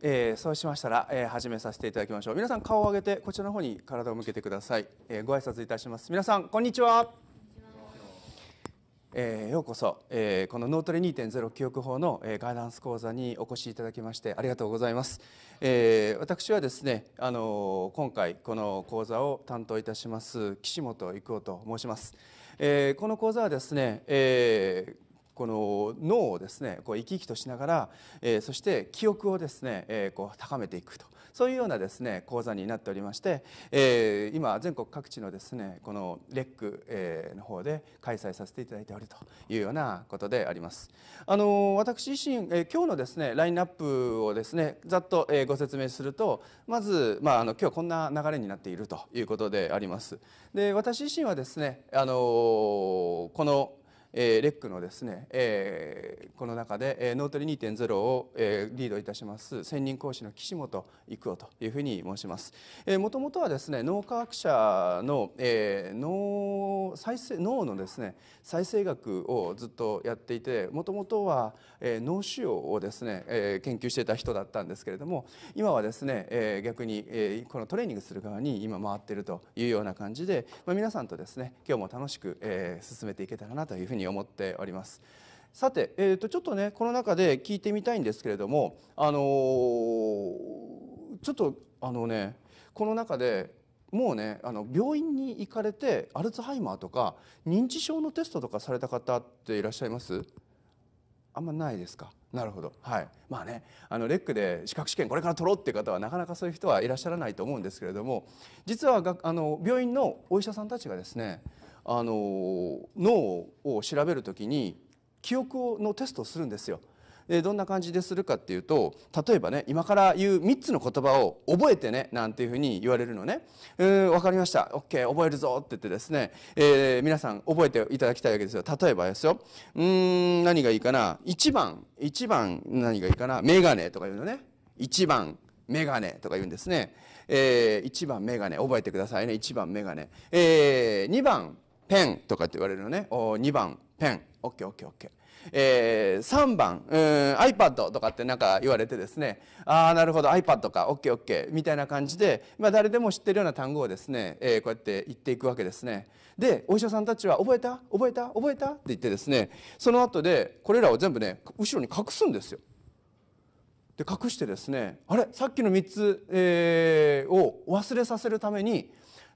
えー、そうしましたら、えー、始めさせていただきましょう皆さん顔を上げてこちらの方に体を向けてください、えー、ご挨拶いたします皆さんこんにちはえー、ようこそ、えー、この脳トレ2.0記憶法の、えー、ガイダンス講座にお越しいただきましてありがとうございます、えー、私はですね、あのー、今回この講座を担当いたします岸本郁夫と申します、えー、この講座はですね、えー、この脳をですねこう生き生きとしながら、えー、そして記憶をですね、えー、こう高めていくとそういうようなですね講座になっておりまして、えー、今全国各地のですねこのレック、えの方で開催させていただいておるというようなことであります。あの私自身、えー、今日のですねラインナップをですねざっと、えご説明するとまずまああの今日こんな流れになっているということであります。で私自身はですねあのこのえー、レックのですね、えー、この中で、えー、ノートリ2.0を、えー、リードいたします専任講師の岸本育夫というふうに申します。もともとはですね脳科学者の、えー、脳再生脳のですね再生学をずっとやっていてもともとは、えー、脳腫瘍をですね、えー、研究していた人だったんですけれども今はですね、えー、逆に、えー、このトレーニングする側に今回っているというような感じで、まあ、皆さんとですね今日も楽しく、えー、進めていけたらなというふうにに思っております。さて、えー、とちょっとねこの中で聞いてみたいんですけれども、あのー、ちょっとあのねこの中でもうねあの病院に行かれてアルツハイマーとか認知症のテストとかされた方っていらっしゃいますあんまないですかなるほどはいまあねあのレックで資格試験これから取ろうっていう方はなかなかそういう人はいらっしゃらないと思うんですけれども実はがあの病院のお医者さんたちがですねあの脳を調べるときに記憶のテストをするんですよ。でどんな感じでするかっていうと例えばね今から言う3つの言葉を覚えてねなんていうふうに言われるのね「うん分かりました OK 覚えるぞ」って言ってですね、えー、皆さん覚えていただきたいわけですよ例えばですようん何がいいかな1番1番何がいいかなメガネとか言うのね1番メガネとか言うんですね、えー、1番メガネ覚えてくださいね1番メガネ、えー、2番ペンとかって言われるのね。お2番、ペン。オッケーオッケーオッケー。えー、3番、うん、iPad とかってなんか言われてですね、ああ、なるほど、iPad か、OKOK みたいな感じで、まあ、誰でも知ってるような単語をですね、えー、こうやって言っていくわけですね。で、お医者さんたちは、覚えた覚えた覚えたって言ってですね、その後で、これらを全部ね、後ろに隠すんですよ。で、隠してですね、あれさっきの3つ、えー、を忘れさせるために、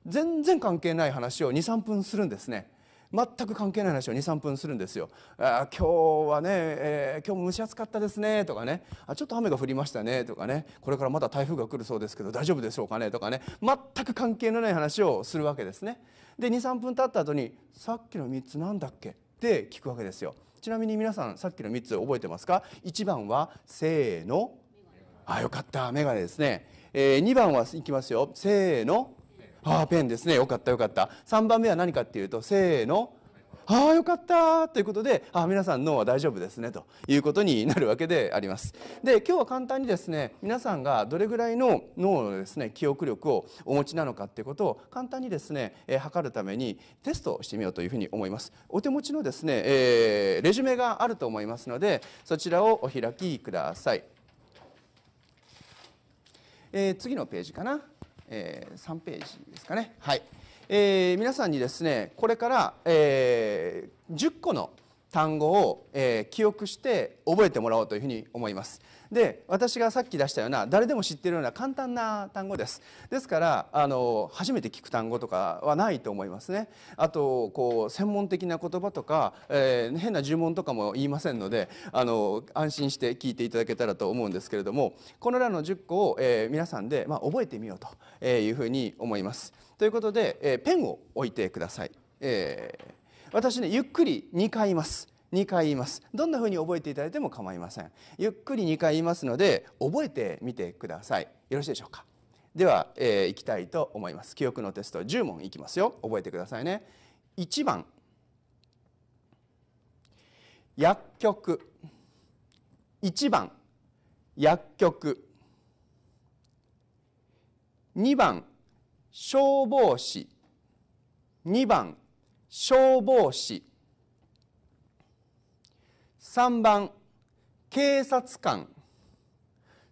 全然関係ない話を23分するんですね。全く関係ない話を23分するんですよ。あ今日はね、えー、今日も蒸し暑かったですねとかねあちょっと雨が降りましたねとかねこれからまた台風が来るそうですけど大丈夫でしょうかねとかね全く関係のない話をするわけですね。で23分経った後に「さっきの3つなんだっけ?」って聞くわけですよ。ちなみに皆さんさっきの3つ覚えてますか ?1 番はせーのあよかった眼鏡ですね。えー、2番はいきますよせーのああ、ペンですね。よかったよかった。3番目は何かっていうと、せーの。ああ、よかったということで、あ皆さん脳は大丈夫ですね、ということになるわけであります。で、今日は簡単にですね、皆さんがどれぐらいの脳のですね、記憶力をお持ちなのかっていうことを簡単にですね、えー、測るためにテストをしてみようというふうに思います。お手持ちのですね、えー、レジュメがあると思いますので、そちらをお開きください。えー、次のページかな。えー、3ページですかね、はいえー、皆さんにですねこれから、えー、10個の単語を、えー、記憶して覚えてもらおうというふうに思います。で私がさっき出したような誰でも知ってるような簡単な単語ですですからあの初めて聞く単語とかはないと思いますねあとこう専門的な言葉とか、えー、変な呪文とかも言いませんのであの安心して聞いていただけたらと思うんですけれどもこのらの10個を、えー、皆さんで、まあ、覚えてみようというふうに思います。ということで、えー、ペンを置いてください。えー私ねゆっくり2回言います2回言いますどんなふうに覚えていただいても構いませんゆっくり2回言いますので覚えてみてくださいよろしいでしょうかでは、えー、いきたいと思います記憶のテスト10問いきますよ覚えてくださいね1番薬局1番薬局2番消防士2番消防士3番警察官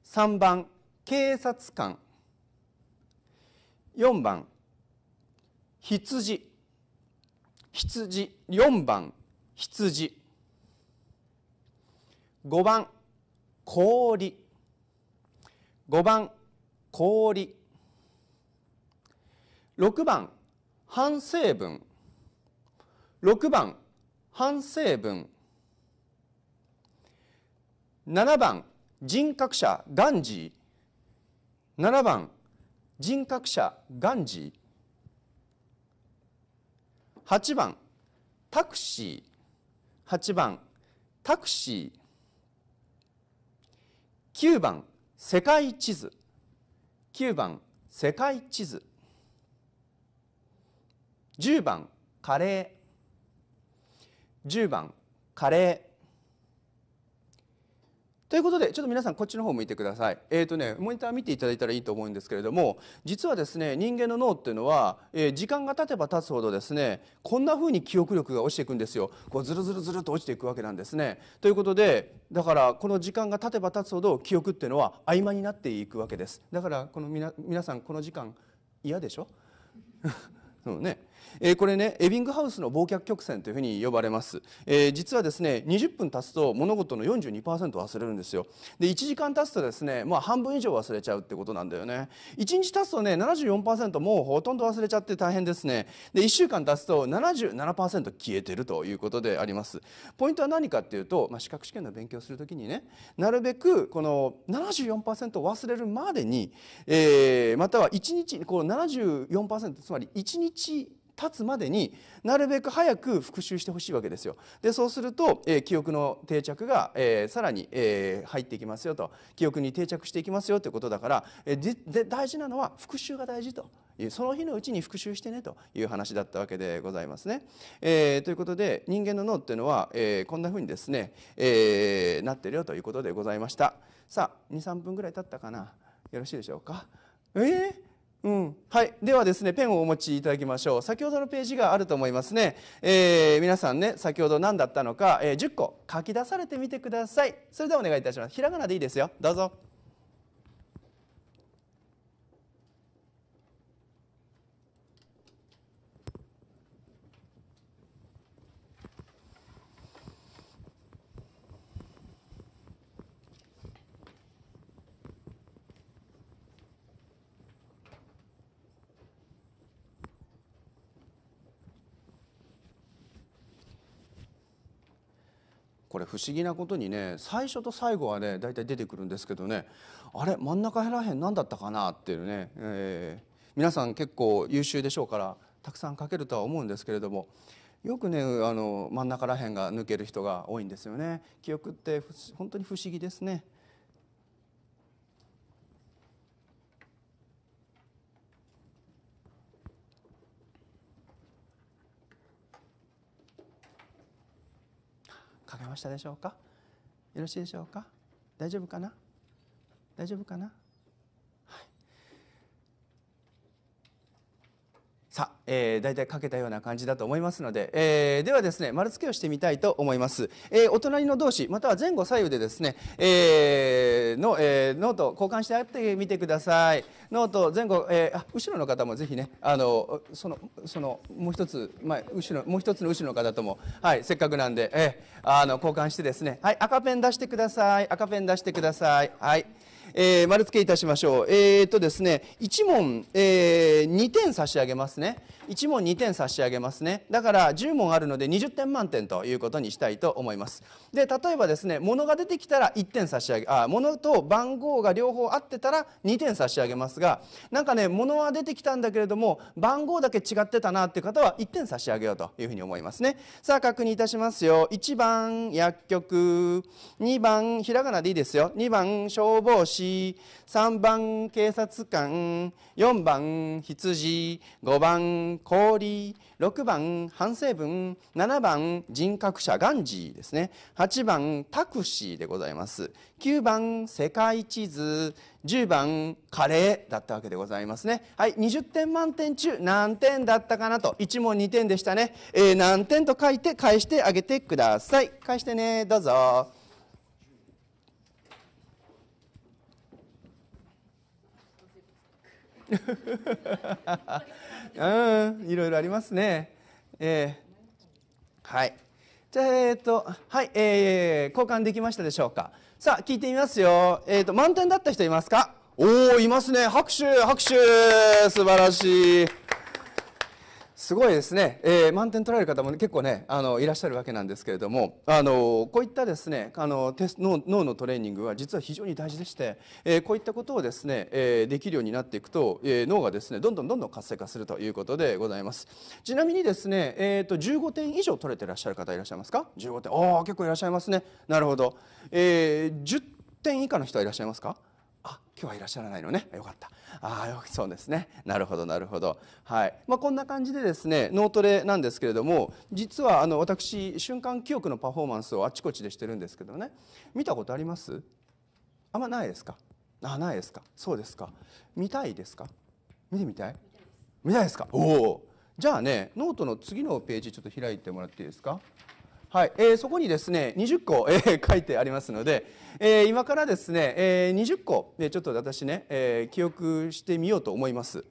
3番警察官4番羊羊4番羊5番氷5番氷6番反省文6番反省文7番人格者ガンジー7番人格者ガンジー8番タクシー8番タクシー9番世界地図9番世界地図10番カレー10番カレーということでちょっと皆さんこっちの方向いてください。えっ、ー、とねモニター見ていただいたらいいと思うんですけれども実はですね人間の脳っていうのは、えー、時間が経てば経つほどですねこんな風に記憶力が落ちていくんですよ。こうずるずるずると落ちていくわけなんですね。ということでだからこの時間が経てば経つほど記憶っていうのは曖昧になっていくわけです。だからこの皆さんこの時間嫌でしょ そうねえー、これねエビングハウスの忘却曲線というふうに呼ばれます、えー、実はですね20分経つと物事の42%忘れるんですよで1時間経つとですねまあ半分以上忘れちゃうってことなんだよね1日経つとね74%もうほとんど忘れちゃって大変ですねで1週間経つと77%消えてるということでありますポイントは何かっていうと、まあ、資格試験の勉強するときにねなるべくこの74%忘れるまでに、えー、または1日こう74%つまり1日立つまでになるべく早く復習してほしいわけですよ。でそうすると、えー、記憶の定着が、えー、さらに、えー、入っていきますよと記憶に定着していきますよということだから、えー、で大事なのは復習が大事というその日のうちに復習してねという話だったわけでございますね。えー、ということで人間の脳っていうのは、えー、こんなふうにですね、えー、なってるよということでございました。さあ23分ぐらい経ったかなよろしいでしょうか。えーうん、はい。ではですね、ペンをお持ちいただきましょう。先ほどのページがあると思いますね。えー、皆さんね、先ほど何だったのか、えー、10個書き出されてみてください。それではお願いいたします。ひらがなでいいですよ。どうぞ。れ不思議なことにね最初と最後はね大体出てくるんですけどねあれ真ん中らへん何だったかなっていうね、えー、皆さん結構優秀でしょうからたくさん書けるとは思うんですけれどもよくねあの真ん中らへんが抜ける人が多いんですよね記憶って本当に不思議ですね。かけましたでしょうかよろしいでしょうか大丈夫かな大丈夫かなえー、大体書けたような感じだと思いますので、えー、ではですね丸付けをしてみたいと思います、えー、お隣の同士または前後左右でですね、えー、の、えー、ノート交換してあってみてくださいノート前後、えー、あ後ろの方もぜひねあのそのそのもう一つ前後ろもう一つの後ろの方ともはいせっかくなんで、えー、あの交換してですねはい赤ペン出してください赤ペン出してくださいはい。えー、丸付けいたしましょう。えー、とですね、1問、えー、2点差し上げますね。1問2点差し上げますねだから10問あるので20点満点ということにしたいと思いますで例えばですね物が出てきたら1点差し上げあ物と番号が両方合ってたら2点差し上げますがなんかね物は出てきたんだけれども番号だけ違ってたなっていう方は1点差し上げようというふうに思いますねさあ確認いたしますよ1番薬局2番ひらがなでいいですよ2番消防士3番警察官4番羊5番氷6番反省文7番人格者ガンジーですね8番タクシーでございます9番世界地図10番カレーだったわけでございますねはい20点満点中何点だったかなと1問2点でしたね、えー、何点と書いて返してあげてください返してねどうぞ うんいろいろありますねえー、はいじゃあえっ、ー、とはい、えー、交換できましたでしょうかさあ聞いてみますよえっ、ー、と満点だった人いますかおおいますね拍手拍手素晴らしいすごいですね、えー、満点取られる方も、ね、結構ねあのいらっしゃるわけなんですけれどもあのこういったですねあのテス脳脳のトレーニングは実は非常に大事でして、えー、こういったことをですね、えー、できるようになっていくと、え脳がですねどんどんどんどん活性化するということでございますちなみにですね、えーと、15点以上取れてらっしゃる方いらっしゃいますか15点おお結構いらっしゃいますねなるほど、え10点以下の人はいらっしゃいますか今日はいらっしゃらないのねよかったああそうですねなるほどなるほどはい、まあ、こんな感じでですね脳トレなんですけれども実はあの私瞬間記憶のパフォーマンスをあちこちでしてるんですけどね見たことありますあんまないですかあないですかそうですか見たいですか見てみたい見たいですかおおじゃあねノートの次のページちょっと開いてもらっていいですかはい、えー、そこにですね20個、えー、書いてありますので、えー、今からですね、えー、20個、ね、ちょっと私ね、えー、記憶してみようと思います。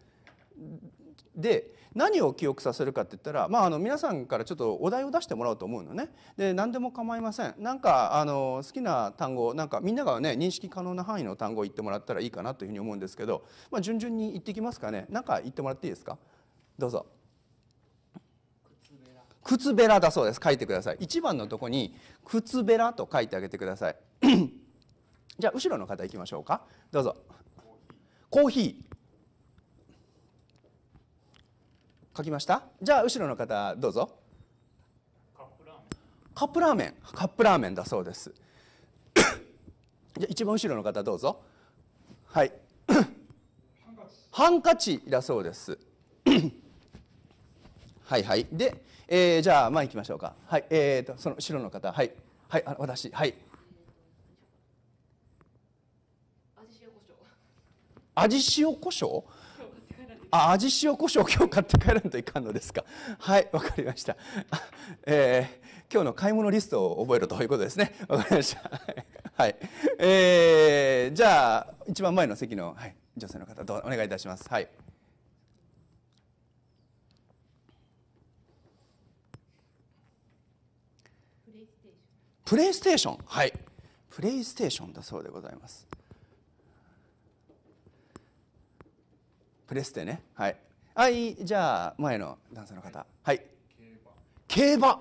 で何を記憶させるかって言ったら、まあ、あの皆さんからちょっとお題を出してもらおうと思うのねで何でも構いませんなんかあの好きな単語なんかみんながね認識可能な範囲の単語を言ってもらったらいいかなというふうに思うんですけど、まあ、順々に言ってきますかね何か言ってもらっていいですかどうぞ。靴べらだそうです書いてください1番のとこに靴べらと書いてあげてください じゃあ後ろの方行きましょうかどうぞコーヒー書きましたじゃあ後ろの方どうぞカップラーメンカップラーメンカップラーメンだそうです じゃ一番後ろの方どうぞはいハンカチだそうです はいはいでえー、じゃあ前行きましょうかはいえーと、その白の方はいはいあ私はい味塩胡椒あ味塩胡椒今日買って帰らんといかんのですかはいわかりました、えー、今日の買い物リストを覚えるということですねわかりましたはい、えー、じゃあ一番前の席の、はい、女性の方どうお願いいたしますはいプレイステーションはいプレイステーションだそうでございますプレステねはいはいじゃあ前の男性の方はい競馬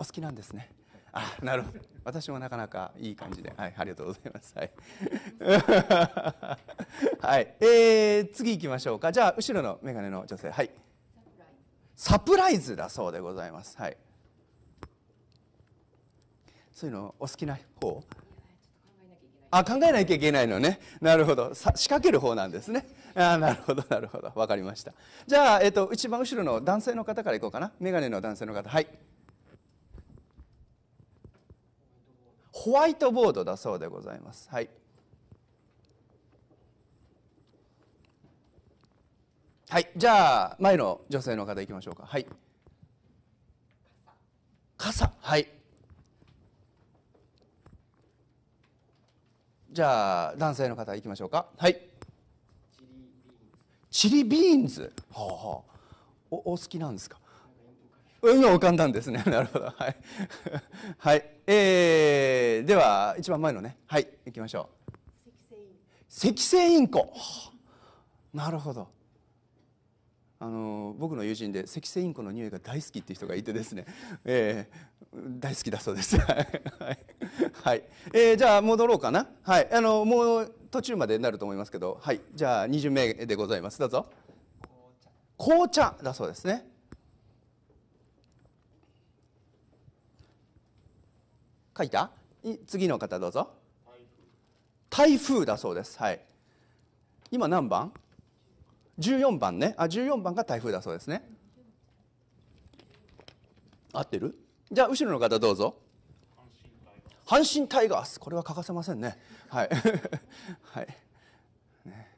お好きなんですねあなるほど私もなかなかいい感じではいありがとうございますはい、はい、えー、次行きましょうかじゃあ後ろの眼鏡の女性はいサプライズだそうでございますはいそういうのお好きな方あ考えなきゃいけないのねなるほど仕掛ける方なんですねあなるほどなるほど分かりましたじゃあ、えっと、一番後ろの男性の方からいこうかな眼鏡の男性の方はいホワイトボードだそうでございますはいはいじゃあ前の女性の方いきましょうかはい傘はいじゃあ男性の方いきましょうかはいチリビーンズはあはあおお好きなんですか今浮かんだんですね なるほどはい、はい、えー、では一番前のねはい行きましょうキセインコ、はあ、なるほどあの僕の友人でキセインコの匂いが大好きっていう人がいてですね、えー、大好きだそうです。はい、えー、じゃあ戻ろうかな。はい、あのもう途中までになると思いますけど、はい、じゃあ二巡目でございます。どうぞ。紅茶だそうですね。書いた？次の方どうぞ。台風だそうです。はい。今何番？十四番ね。あ、十四番が台風だそうですね。合ってる？じゃあ後ろの方どうぞ阪神タイガースこれは欠かせませんねはい はいね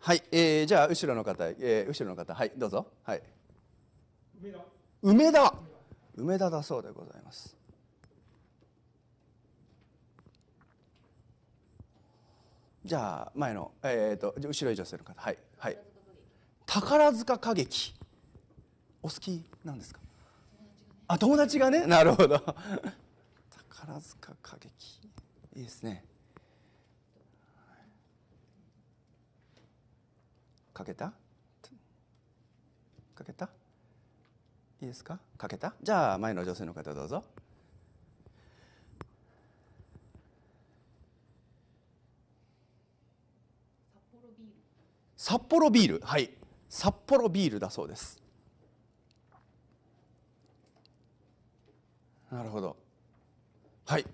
はい、えー、じゃあ後ろの方、えー、後ろの方はいどうぞはい梅田梅田梅田だそうでございますじゃあ前の、えーと、と後ろ以上する方はいはい宝塚歌劇お好きなんですかあ友達がねなるほど宝塚歌劇いいですねかけたかけたいいですかかけたじゃあ前の女性の方どうぞ札幌ビールはい札幌ビールだそうですなるほどはい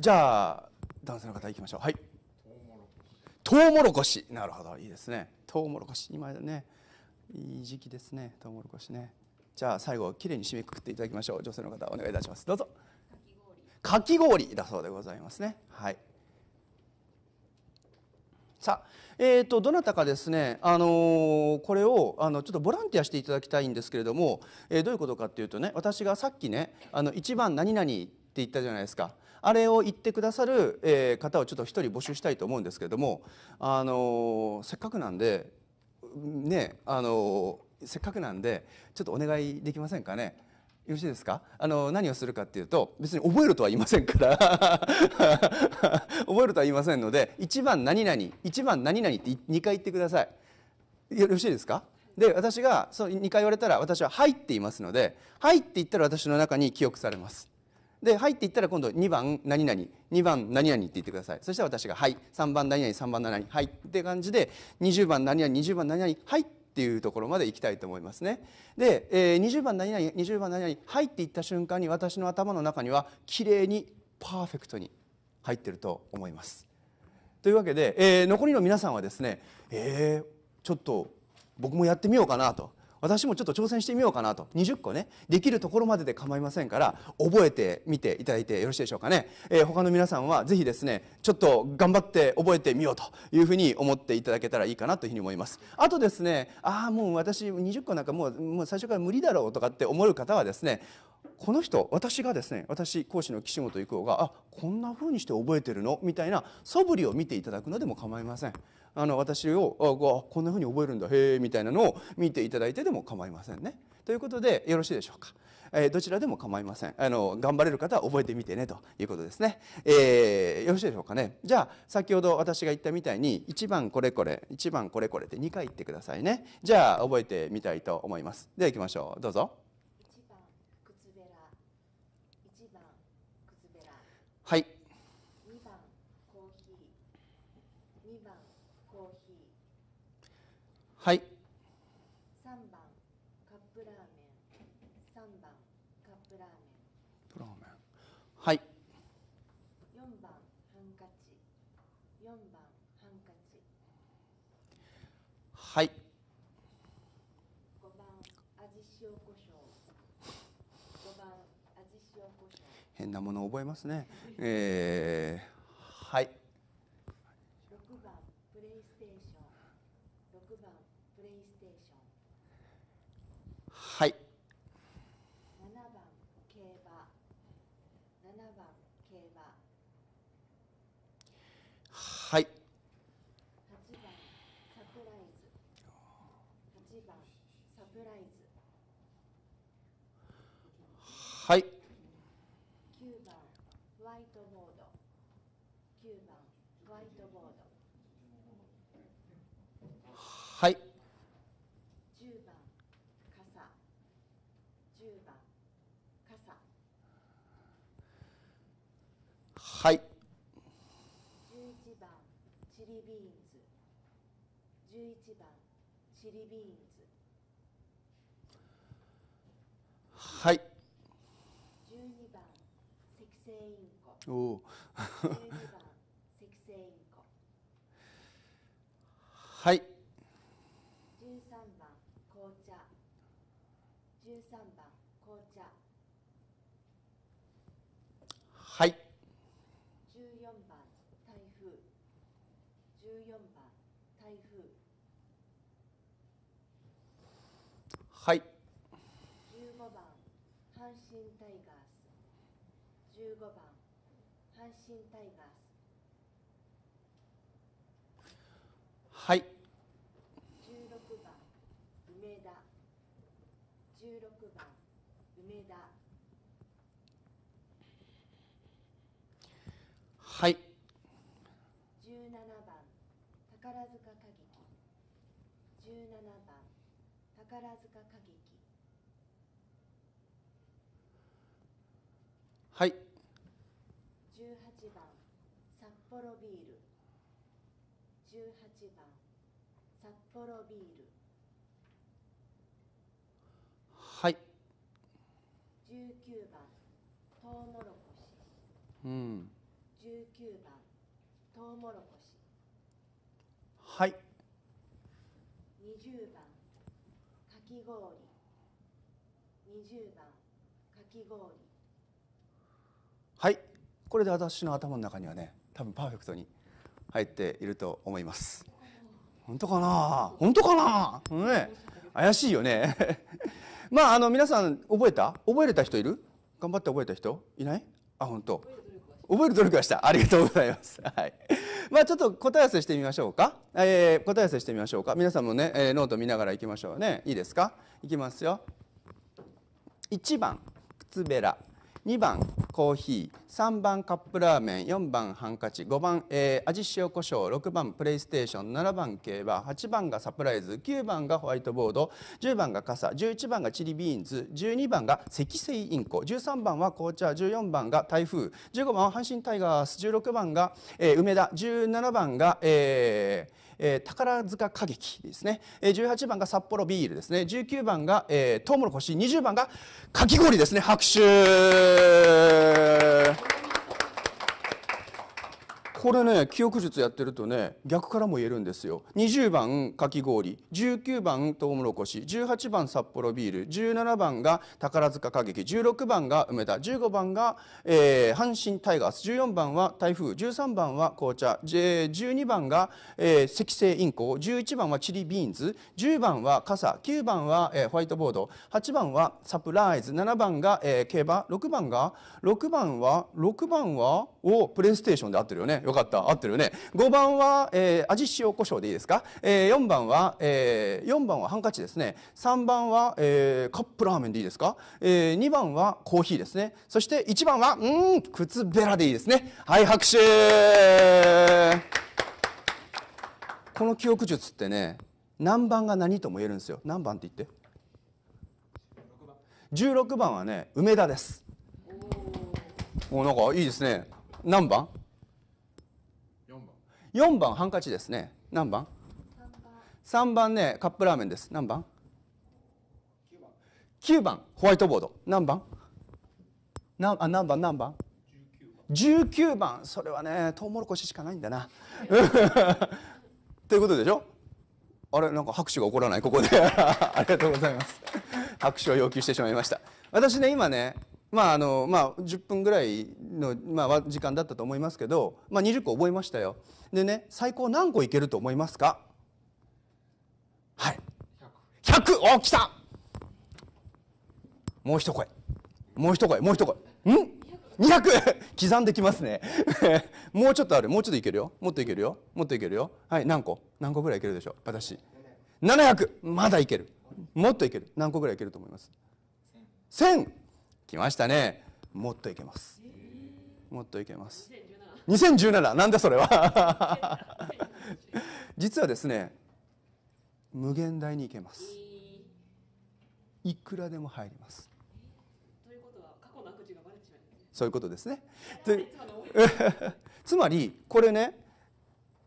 じゃあ男性の方行きましょうはいトウモロコシなるほどいいですねトウモロコシ今ねいい時期ですねトウモロコシねじゃあ最後きれいに締めくくっていただきましょう女性の方お願いいたしますどうぞかき氷だそうでございますねはいさあ、えーと、どなたかですね、あのー、これをあのちょっとボランティアしていただきたいんですけれども、えー、どういうことかっていうとね私がさっきねあの1番何々って言ったじゃないですかあれを言ってくださる、えー、方をちょっと1人募集したいと思うんですけれども、あのー、せっかくなんでねあのせっかくなんでちょっとお願いできませんかね。よろしいですかあの何をするかっていうと別に覚えるとは言いませんから 覚えるとは言いませんので1番何々1番何々って2回言ってくださいよろしいですかで私がそう2回言われたら私は「はい」って言いますので「はい」って言ったら私の中に記憶されますで「はい」って言ったら今度2番何々2番何々って言ってくださいそしたら私が「はい」3番何々3番何々「はい」って感じで20番何々20番何々「はい」ってっていうところまで行きたいと思いますねで、えー、20番何々20番何々入っていった瞬間に私の頭の中にはきれいにパーフェクトに入ってると思いますというわけで、えー、残りの皆さんはですねえー、ちょっと僕もやってみようかなと私もちょっと挑戦してみようかなと20個ねできるところまでで構いませんから覚えてみていただいてよろしいでしょうかね、えー、他の皆さんはぜひですねちょっと頑張って覚えてみようというふうに思っていただけたらいいかなというふうに思いますあとですねああもう私20個なんかもうもう最初から無理だろうとかって思う方はですねこの人私がですね私講師の岸本育夫があこんな風にして覚えてるのみたいな素振りを見ていただくのでも構いませんあの私をあこんなふうに覚えるんだへえみたいなのを見ていただいてでも構いませんね。ということでよろしいでしょうか。えー、どちらでも構いませんあの頑張れる方は覚えてみてねということですね、えー、よろしいでしょうかねじゃあ先ほど私が言ったみたいに1番これこれ1番これこれって2回言ってくださいねじゃあ覚えてみたいと思いますでは行きましょうどうぞはい。変なもの覚えますね。えー、はい。番プレイステーション。番プレイステーション。はい。チリビーンズはい12番セセインコお12番セセインコ はい阪神タイガースはい16番梅田16番梅田はい17番宝塚歌劇17番宝塚歌劇幌ビール18番札幌ビールはい19番トウモロコシうん19番トウモロコシはい20番かき氷20番かき氷はいこれで私の頭の中にはね多分パーフェクトに入っていると思います本当かな本当かな、うん、怪しいよね まああの皆さん覚えた覚えれた人いる頑張って覚えた人いないあ本当覚える努力はしたありがとうございます、はい、まあちょっと答え合わせしてみましょうか、えー、答え合わせしてみましょうか皆さんもね、えー、ノート見ながら行きましょうねいいですか行きますよ1番靴べら2番コーヒー3番カップラーメン4番ハンカチ5番、えー、味塩コショウ6番プレイステーション7番競馬8番がサプライズ9番がホワイトボード10番が傘11番がチリビーンズ12番が積水インコ13番は紅茶14番が台風15番は阪神タイガース16番が、えー、梅田17番が、えー、えー、宝塚歌劇ですね、えー、18番が札幌ビールですね19番が、えー、トウモロコシ20番がかき氷ですね拍手これね記憶術やってるとね逆からも言えるんですよ20番かき氷19番とうもろこし18番札幌ビール17番が宝塚歌劇16番が梅田15番が、えー、阪神タイガース14番は台風13番は紅茶12番が、えー、石製インコ11番はチリビーンズ10番は傘9番は、えー、ホワイトボード8番はサプライズ7番が、えー、競馬6番が6番は6番はをプレイステーションで合ってるよねよかった。合ってるよね。5番は、えー、味塩胡椒でいいですか。えー、4番は、えー、4番はハンカチですね。3番は、えー、カップラーメンでいいですか。えー、2番はコーヒーですね。そして1番は、うん、靴べらでいいですね。はい、拍手この記憶術ってね、何番が何とも言えるんですよ。何番って言って。16番はね梅田ですおなんかいいですね何番4番ハンカチですね何番 ?3 番 ,3 番ねカップラーメンです何番 ?9 番 ,9 番ホワイトボード何番なあ何番何番19番それはねトウモロコシしかないんだな。ということでしょあれなんか拍手が起こらないここで ありがとうございます拍手を要求してしまいました私ね今ねまああのまあ、10分ぐらいの、まあ、時間だったと思いますけど、まあ、20個覚えましたよでね最高何個いけると思いますかはい 100! おきたもう一声もう一声もう一声ん 200! 刻んできますね もうちょっとあるもうちょっといけるよもっといけるよもっといけるよはい何個何個ぐらいいけるでしょう私700まだいけるもっといける何個ぐらいいけると思います1000来ましたねもっといけますもっといけます2017なんだそれは 実はですね無限大に行けますいくらでも入りますそういうことですね つまりこれね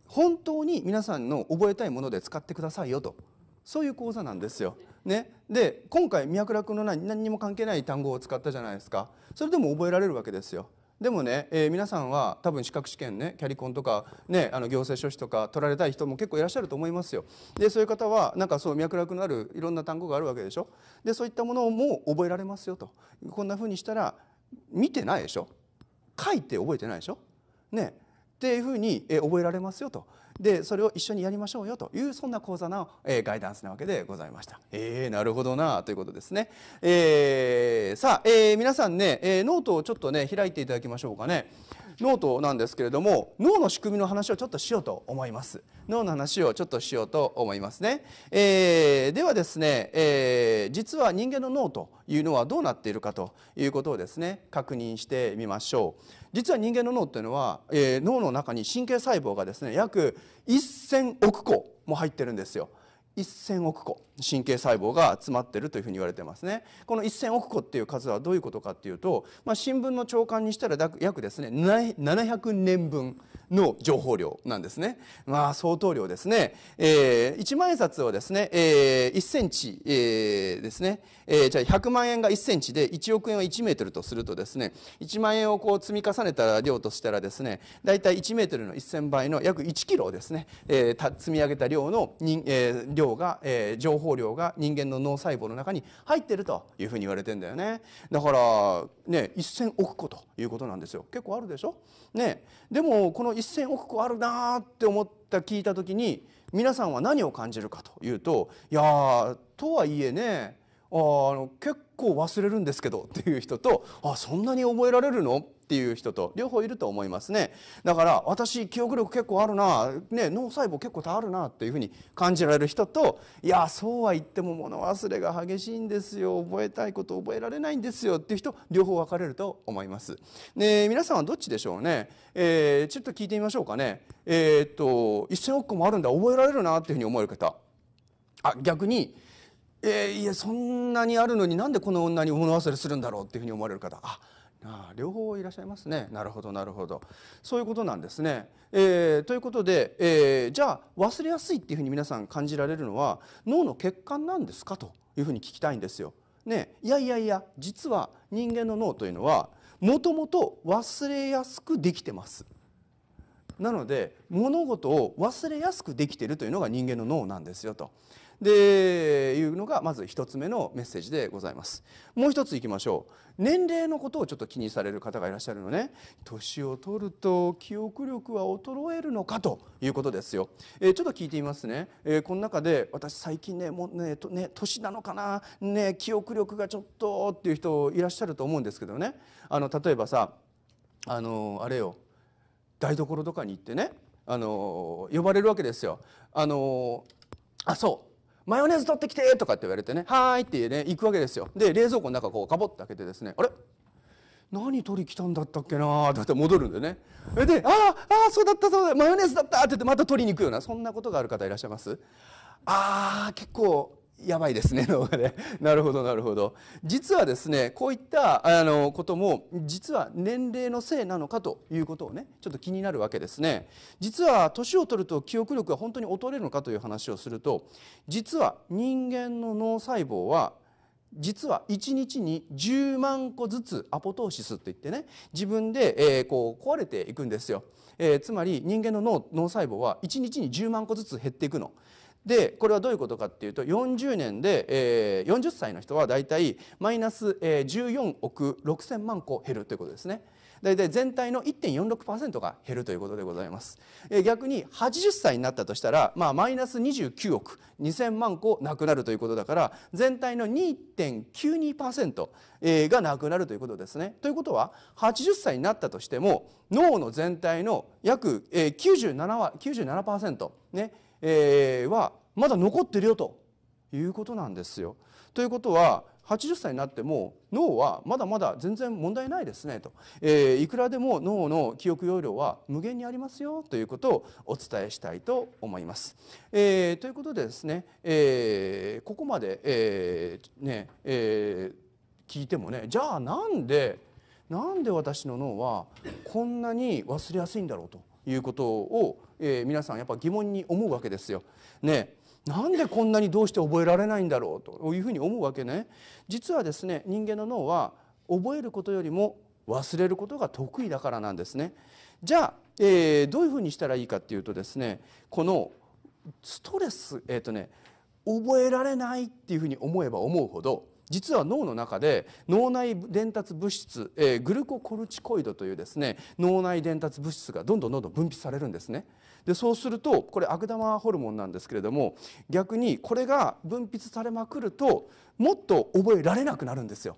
本当に皆さんの覚えたいもので使ってくださいよとそういう講座なんですよね、で今回宮倉君の何何にも関係ない単語を使ったじゃないですかそれでも覚えられるわけですよ。でもね、えー、皆さんは多分資格試験ねキャリコンとか、ね、あの行政書士とか取られたい人も結構いらっしゃると思いますよ。でそういう方はなんかそう脈絡のあるいろんな単語があるわけでしょ。でそういったものも覚えられますよとこんなふうにしたら見てないでしょ書いて覚えてないでしょ。ねっていうふうに、えー、覚えられますよとでそれを一緒にやりましょうよというそんな講座の、えー、ガイダンスなわけでございました。えー、なるほどなということですね。えー、さあ、えー、皆さんね、えー、ノートをちょっとね開いていただきましょうかね。ノートなんですけれども脳の仕組みの話をちょっとしようと思います脳の話をちょっとしようと思いますね、えー、ではですね、えー、実は人間の脳というのはどうなっているかということをですね確認してみましょう実は人間の脳というのは、えー、脳の中に神経細胞がですね約1000億個も入ってるんですよ1000億個神経細胞が詰まっているというふうに言われてますねこの1000億個っていう数はどういうことかっていうと、まあ、新聞の朝刊にしたら約ですね700年分の情報量なんですねまあ相当量ですね、えー、1万円札をですね、えー、1センチ、えー、ですね、えー、じゃあ100万円が1センチで1億円は1メートルとするとですね1万円をこう積み重ねた量としたらですね大体1メートルの1000倍の約1キロをですね、えー、積み上げた量の人、えー、量量が、えー、情報量が人間の脳細胞の中に入ってるというふうに言われてんだよねだからね1,000億個ということなんですよ結構あるでしょねでもこの1,000億個あるなって思った聞いた時に皆さんは何を感じるかというといやとはいえねあの結構忘れるんですけどっていう人とあそんなに覚えられるのっていう人と両方いると思いますねだから私記憶力結構あるな、ね、脳細胞結構たあるなっていうふうに感じられる人といやそうは言っても物忘れが激しいんですよ覚えたいこと覚えられないんですよっていう人両方分かれると思います。で皆さんはどっちでしょうね、えー、ちょっと聞いてみましょうかね。えー、っと1,000億個もあるんだ覚えられるなっていうふうに思える方あ逆にえー、いやそんなにあるのになんでこの女に物忘れするんだろうっていうふうに思われる方あああ両方いらっしゃいますねなるほどなるほどそういうことなんですね。えー、ということで、えー、じゃあ忘れやすいっていうふうに皆さん感じられるのは脳の血管なんですかというふうに聞きたいんですよ。ね、いやいやいや実は人間の脳というのはもともと忘れやすくできてます。なので物事を忘れやすくできているというのが人間の脳なんですよと。でいうのがまず1つ目のメッセージでございますもう一ついきましょう年齢のことをちょっと気にされる方がいらっしゃるのね年を取ると記憶力は衰えるのかということですよ、えー、ちょっと聞いてみますね、えー、この中で私最近ねもうねね年なのかなね記憶力がちょっとっていう人いらっしゃると思うんですけどねあの例えばさあのあれよ台所とかに行ってねあの呼ばれるわけですよあのあそうマヨネーズ取ってきてとかって言われてね、はーいってね、行くわけですよ。で、冷蔵庫の中こう、かぼって開けてですね、あれ何取り来たんだったっけなーって戻るんでね。で、ああ、ああ、そうだった、そうだ、マヨネーズだったって言ってまた取りに行くような、そんなことがある方いらっしゃいますああ、結構やばいですね脳がねなるほどなるほど実はですねこういったあのことも実は年齢のせいなのかということをねちょっと気になるわけですね実は年を取ると記憶力が本当に劣れるのかという話をすると実は人間の脳細胞は実は1日に10万個ずつアポトーシスといってね自分で、えー、こう壊れていくんですよ、えー、つまり人間の脳脳細胞は1日に10万個ずつ減っていくの。でこれはどういうことかっていうと40年で、えー、40歳の人はだいたいマイナス14億6千万個減るということですね。だいたい全体の1.46%が減るということでございます。え逆に80歳になったとしたら、まあ、マイナス29億2千万個なくなるということだから全体の2.92%がなくなるということですね。ということは80歳になったとしても脳の全体の約97%、97%ねえー、はまだ残ってるよということなんですよ。ということは80歳になっても脳はまだまだ全然問題ないですねと、えー、いくらでも脳の記憶容量は無限にありますよということをお伝えしたいと思います。えー、ということでですね、えー、ここまで、えーねえー、聞いてもねじゃあなんでなんで私の脳はこんなに忘れやすいんだろうということをえー、皆さんやっぱ疑問に思うわけですよ。ねなんでこんなにどうして覚えられないんだろうというふうに思うわけね。実はですね人間の脳は覚えることよりも忘れることが得意だからなんですね。じゃあ、えー、どういうふうにしたらいいかっていうとですねこのストレスえっ、ー、とね覚えられないっていうふうに思えば思うほど実は脳の中で脳内伝達物質、えー、グルココルチコイドというですね脳内伝達物質がどんどんどんどん分泌されるんですね。でそうするとこれ悪玉ホルモンなんですけれども逆にこれが分泌されまくるともっと覚えられなくなるんですよ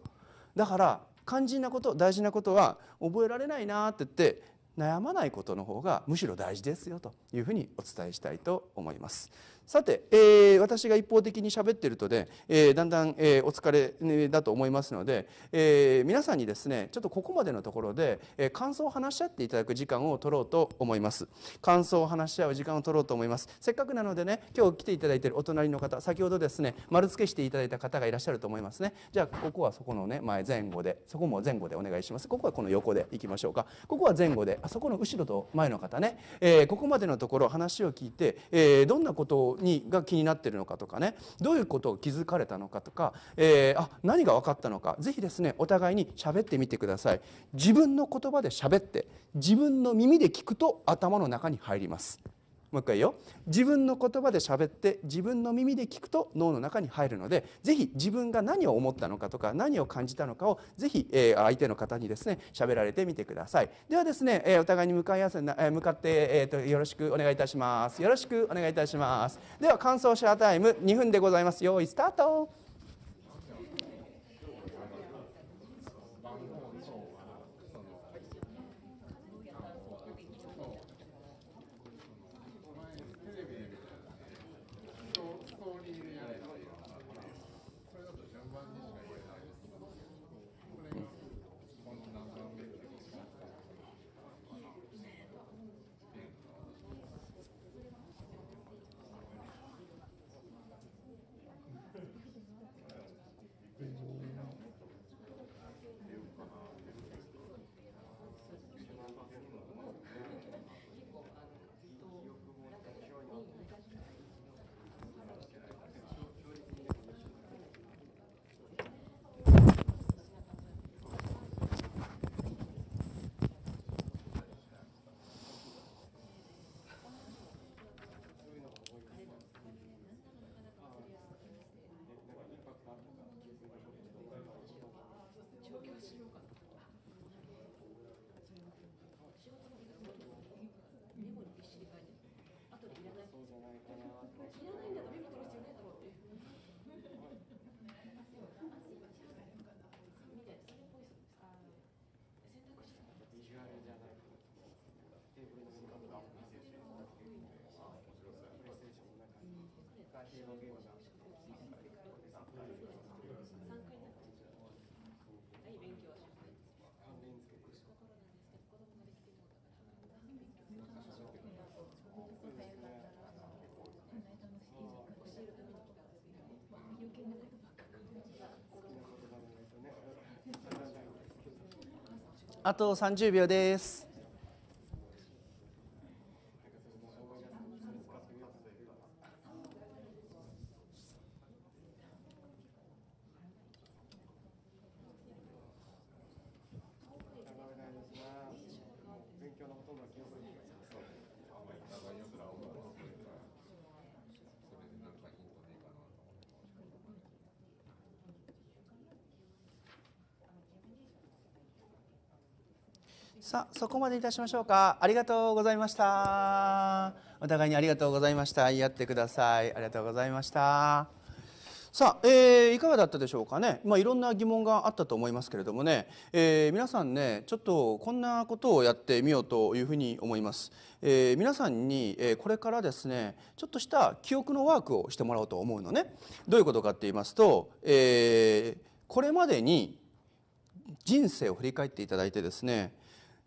だから肝心なこと大事なことは覚えられないなって言って悩まないことの方がむしろ大事ですよというふうにお伝えしたいと思います。さて、えー、私が一方的に喋ってるとで、えー、だんだん、えー、お疲れだと思いますので、え皆さんにですねちょっとここまでのところで、え感想を話し合っていただく時間を取ろうと思います感想を話し合う時間を取ろうと思いますせっかくなのでね今日来ていただいているお隣の方先ほどですね丸付けしていただいた方がいらっしゃると思いますねじゃあここはそこのね前前後でそこも前後でお願いしますここはこの横でいきましょうかここは前後であそこの後ろと前の方ね、えここまでのところ話を聞いて、えどんなことをにが気になってるのかとかねどういうことを気づかれたのかとか、えー、あ何が分かったのか是非ですねお互いに喋ってみてください自分の言葉で喋って自分の耳で聞くと頭の中に入りますもう一回よ自分の言葉で喋って自分の耳で聞くと脳の中に入るので是非自分が何を思ったのかとか何を感じたのかを是非、えー、相手の方にですね喋られてみてくださいではですね、えー、お互いに向かい合わせな、えー、向かって、えーとよろしくお願いいたしますよろしくお願いいたしますでは感想シェアタイム2分でございます用意スタートあと30秒ですさあそこまでいたしましょうかありがとうございましたお互いにありがとうございました言い合ってくださいありがとうございましたさあ、えー、いかがだったでしょうかね、まあ、いろんな疑問があったと思いますけれどもね、えー、皆さんねちょっとこんなことをやってみようというふうに思います、えー、皆さんに、えこれからですねちょっとした記憶のワークをしてもらおうと思うのねどういうことかって言いますと、えこれまでに人生を振り返っていただいてですね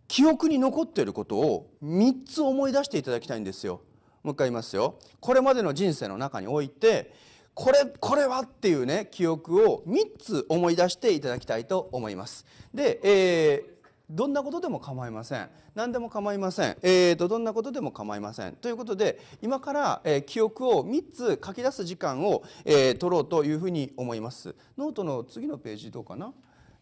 記憶に残っていることを3つ思い出していただきたいんですよ。もう一回言いますよ。これまでの人生の中においてこれこれはっていうね記憶を3つ思い出していただきたいと思います。で、えーどんなことでも構いません何でも構いません、えーと、どんなことでも構いませんということで今から、えー、記憶を3つ書き出す時間を、えー、取ろうというふうに思いますノートの次のページどうかな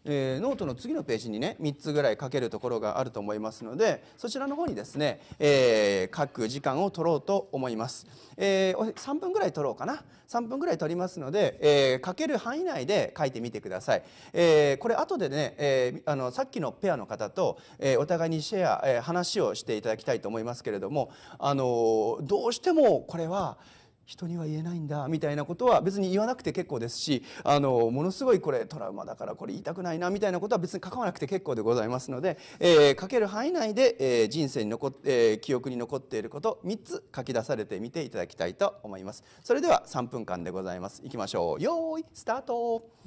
えー、ノートの次のページにね3つぐらい書けるところがあると思いますのでそちらの方にですね、えー、書く時間を取ろうと思います、えー、3分ぐらい取ろうかな3分ぐらい取りますので、えー、書ける範囲内で書いてみてください、えー、これ後でね、えー、あのさっきのペアの方と、えー、お互いにシェア、えー、話をしていただきたいと思いますけれども、あのー、どうしてもこれは人には言えないんだみたいなことは別に言わなくて結構ですしあのものすごいこれトラウマだからこれ言いたくないなみたいなことは別に関わなくて結構でございますので、えー、書ける範囲内で、えー、人生に残っ、えー、記憶に残っていること3つ書き出されてみていただきたいと思います。それでは3分間でございます。いきましょう。よーいスタート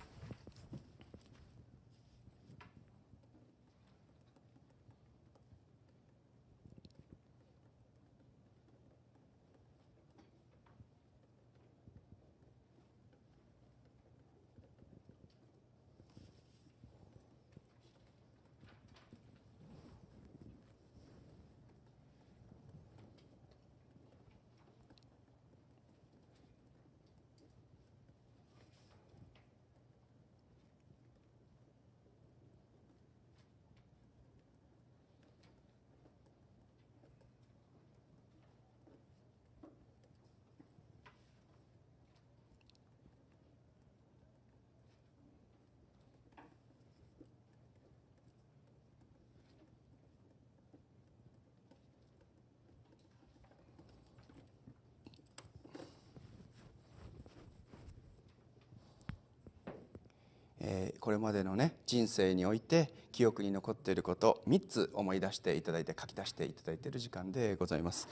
これまでのね人生において記憶に残っていること3つ思い出していただいて書き出していただいている時間でございます。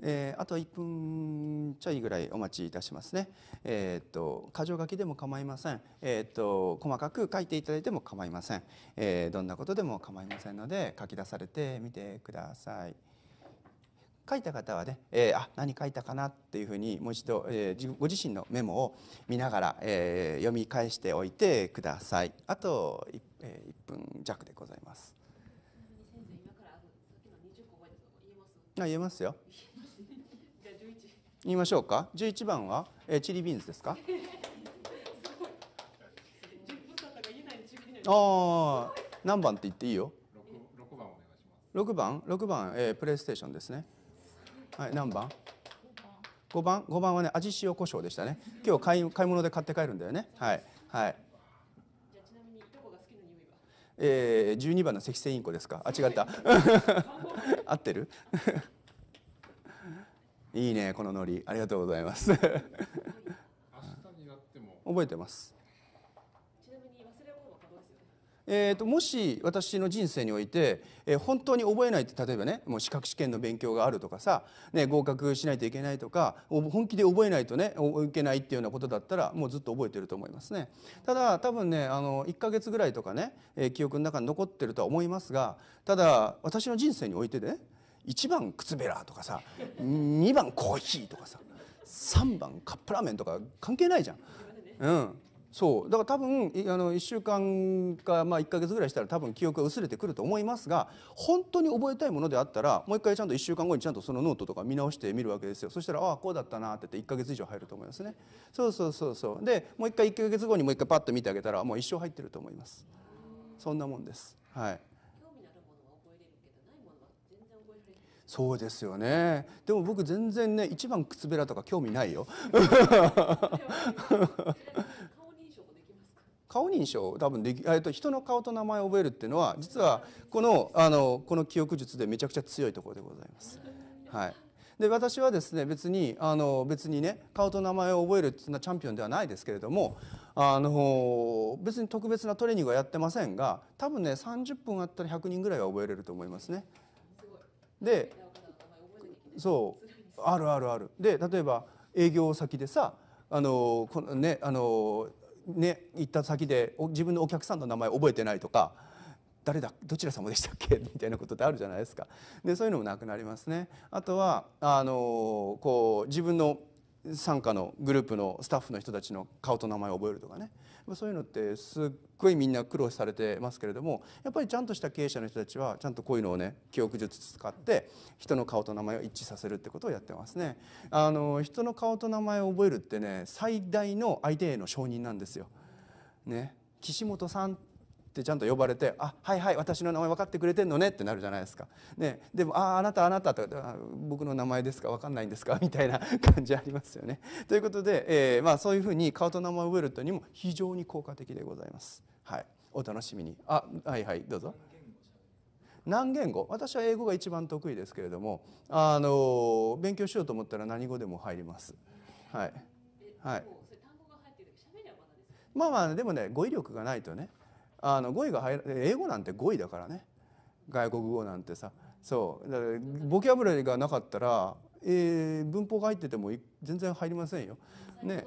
えー、あと1分ちょいぐらいお待ちいたしますね。えっ、と箇条書きでも構いません、えっ、と細かく書いていただいても構いません、えどんなことでも構いませんので書き出されてみてください。書いた方はね、えー、あ何書いたかなっていうふうにもう一度、えー、ご自身のメモを見ながら、えー、読み返しておいてくださいあと 1,、えー、1分弱でございますあ言えますよ言いましょうか11番は、えー、チリビーンズですかああ何番って言っていいよ6番お番6番、えー、プレイステーションですねはい、何番5番 ,5 番はね味塩胡椒でしたね今日買い買い物で買って帰るんだよねはいはいえー、12番の赤線インコですかあ違った 合ってる いいねこのノリありがとうございます覚えてますえーと、もし私の人生において、えー、本当に覚えないって例えばねもう資格試験の勉強があるとかさ、ね、合格しないといけないとか本気で覚えないとねいけないっていうようなことだったらもうずっと覚えてると思いますね。ただ多分ねあの1ヶ月ぐらいとかね、えー、記憶の中に残ってるとは思いますがただ私の人生においてでね1番靴べらとかさ2番コーヒーとかさ3番カップラーメンとか関係ないじゃん。うん、そうだから多分あの1週間か、まあ、1か月ぐらいしたら多分記憶が薄れてくると思いますが本当に覚えたいものであったらもう一回ちゃんと1週間後にちゃんとそのノートとか見直してみるわけですよそしたらああこうだったなって言って1か月以上入ると思いますねそうそうそうそうでもう一回1か月後にもう一回パッと見てあげたらもう一生入ってると思いますそんなもんですはいそうですよねでも僕全然ね一番靴べらとか興味ないよ 顔認証多分でき、えー、と人の顔と名前を覚えるっていうのは実はこのあのこの記憶術でめちゃくちゃ強いところでございます。はいで私はですね別にあの別にね顔と名前を覚えるっていうのはチャンピオンではないですけれどもあの別に特別なトレーニングはやってませんが多分ね30分あったら100人ぐらいは覚えれると思いますね。でそうあるあるある。で例えば営業先でさあのこのねあのね、行った先で自分のお客さんの名前覚えてないとか誰だどちら様でしたっけ みたいなことってあるじゃないですかでそういうのもなくなりますねあとはあのこう自分の傘下のグループのスタッフの人たちの顔と名前を覚えるとかねそういうのってすっごいみんな苦労されてますけれどもやっぱりちゃんとした経営者の人たちはちゃんとこういうのをね記憶術使って人の顔と名前を一致させるってことをやってますねあの人の顔と名前を覚えるってね最大の相手への承認なんですよね岸本さんってちゃんと呼ばれて「あはいはい私の名前分かってくれてんのね」ってなるじゃないですか。ね、でも「あああなたあなた」と僕の名前ですか分かんないんですか みたいな感じありますよね。ということで、えー、まあ、そういうふうに顔と名前を覚えるというにも非常に効果的でございます。はい、お楽しみにあはいはいどうぞ。何言語私は英語が一番得意ですけれどもあの勉強しようと思ったら何語でも入ります。はい、はいまあまあでもね語彙力がないとねあの語彙が入ら英語なんて語彙だからね外国語なんてさそうだからボキャブラリーがなかったら、えー、文法が入ってても全然入りませんよ。ね。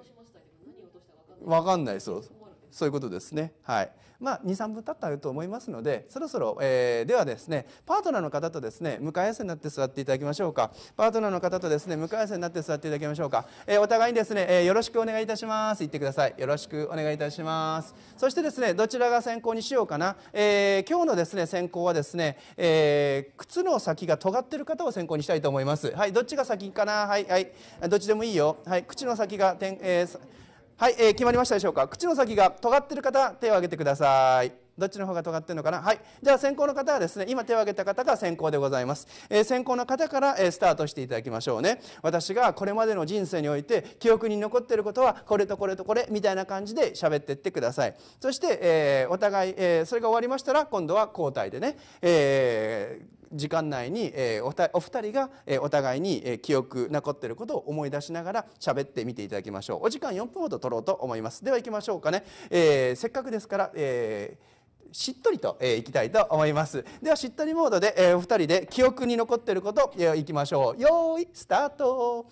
分かんないそうそういうことですね。はい。まあ、23分経ったと思いますのでそろそろ、えー、ではですねパートナーの方とですね向かい合わせになって座っていただきましょうかパートナーの方とですね向かい合わせになって座っていただきましょうか、えー、お互いにですね、えー、よろしくお願いいたします言ってくださいよろしくお願いいたしますそしてですねどちらが先行にしようかな、え今日のですね先行はですね、え靴の先が尖ってる方を先行にしたいと思いますはいどっちが先かなはいはいどっちでもいいよはい口の先がてん、えーはい、えー、決まりましたでしょうか口の先が尖ってる方手を挙げてくださいどっちの方が尖ってるのかなはいじゃあ先行の方はですね今手を挙げた方が先行でございます、えー、先行の方から、えー、スタートしていただきましょうね私がこれまでの人生において記憶に残ってることはこれとこれとこれみたいな感じで喋ってってくださいそして、えー、お互い、えそれが終わりましたら今度は交代でね、えー時間内に、えお二人が、えお互いに、え記憶残ってることを思い出しながら喋ってみていただきましょうお時間4分ほど取ろうと思いますでは行きましょうかね、えー、せっかくですから、えー、しっとりと、えー、いきたいと思いますではしっとりモードで、えー、お二人で記憶に残っていること、えー、いきましょうよーいスタート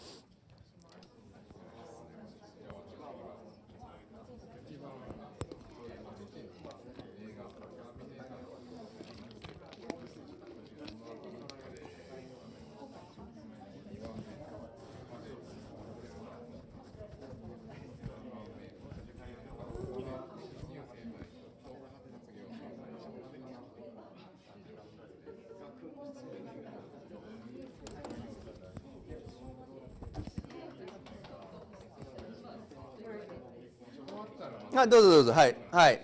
はい、どうぞどうぞはいはい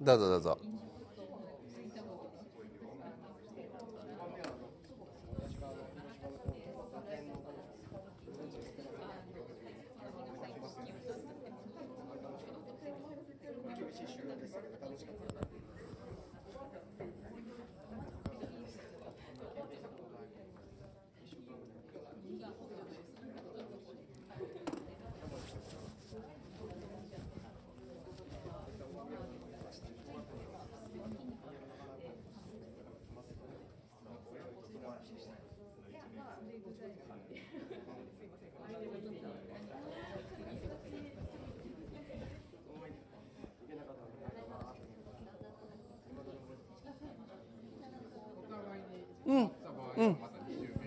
どうぞどうぞ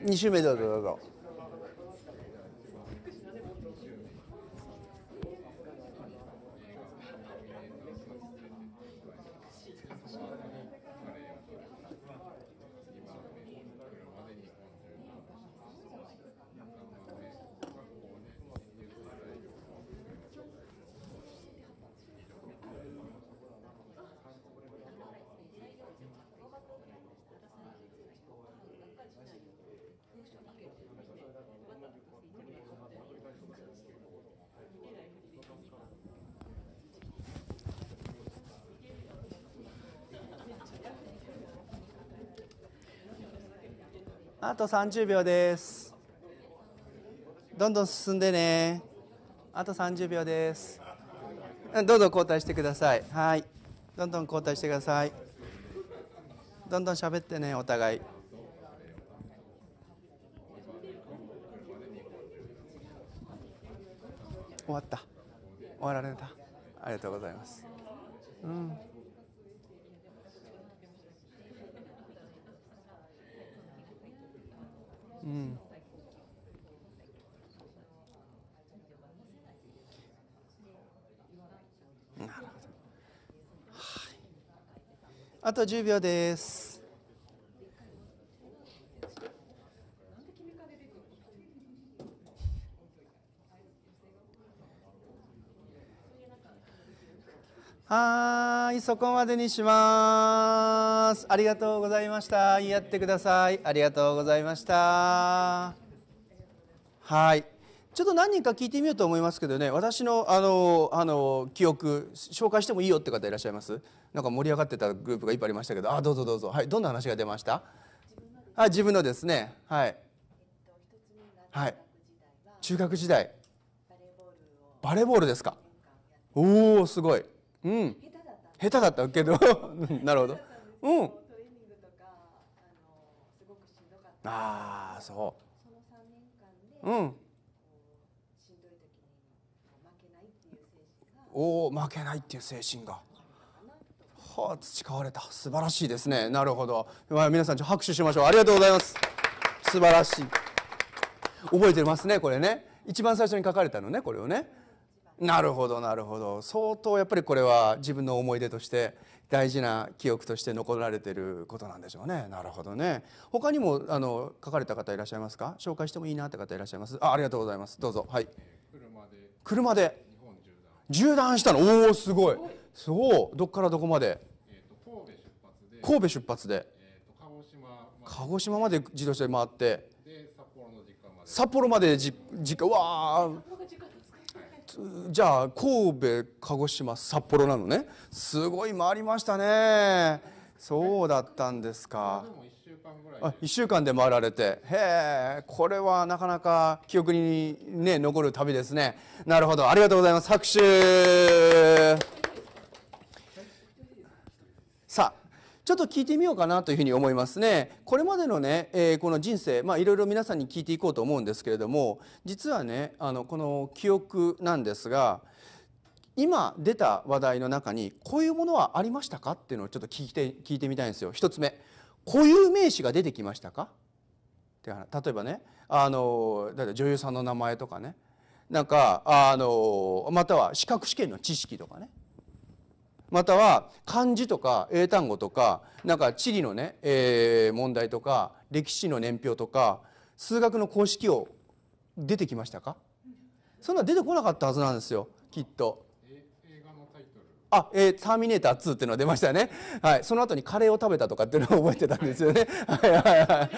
你是没得走走走。あと30秒ですどんどん進んでねあと30秒ですどんどん交代してくださいはいどんどん交代してくださいどんどん喋ってねお互い終わった終わられたありがとうございますと10秒です。はい、そこまでにします。ありがとうございました。やってください。ありがとうございました。はい。ちょっと何人か聞いてみようと思いますけどね私のあのあの記憶紹介してもいいよって方いらっしゃいますなんか盛り上がってたグループがいっぱいありましたけどあどうぞどうぞはいどんな話が出ましたあ自分のですねはい、はい中学時代バレーボールですかおおすごいうん下手だったけど なるほどうんああそううんおお負けないっていう精神が。はあ、培われた素晴らしいですねなるほど、まあ、皆さん拍手しましょうありがとうございます素晴らしい覚えてますねこれね一番最初に書かれたのねこれをねなるほどなるほど相当やっぱりこれは自分の思い出として大事な記憶として残られてることなんでしょうねなるほどね他にもあの書かれた方いらっしゃいますか紹介してもいいなって方いらっしゃいますあありがとうございますどうぞはい車で車で縦断したのおおすごいそうどっからどこまで、神戸出発で鹿児島まで自動車で回って札幌までじ実家わあじゃあ神戸鹿児島札幌なのねすごい回りましたねそうだったんですか。あ1週間で回られてへえこれはなかなか記憶に、ね、残る旅ですねなるほどありがとうございます拍手さあちょっと聞いてみようかなというふうに思いますねこれまでのね、えー、この人生まあいろいろ皆さんに聞いていこうと思うんですけれども実はねあのこの記憶なんですが今出た話題の中にこういうものはありましたかっていうのをちょっと聞いて聞いてみたいんですよ一つ目固有名詞が出てきましたか例えばねあのだ女優さんの名前とかねなんかあのまたは資格試験の知識とかねまたは漢字とか英単語とかなんか地理のね、えー、問題とか歴史の年表とか数学の公式を出てきましたかそんな出てこなかったはずなんですよきっと。あ、えー、ターミネーター2っていうのが出ましたよね。はい。その後にカレーを食べたとかっていうのを覚えてたんですよね。はいはいはい。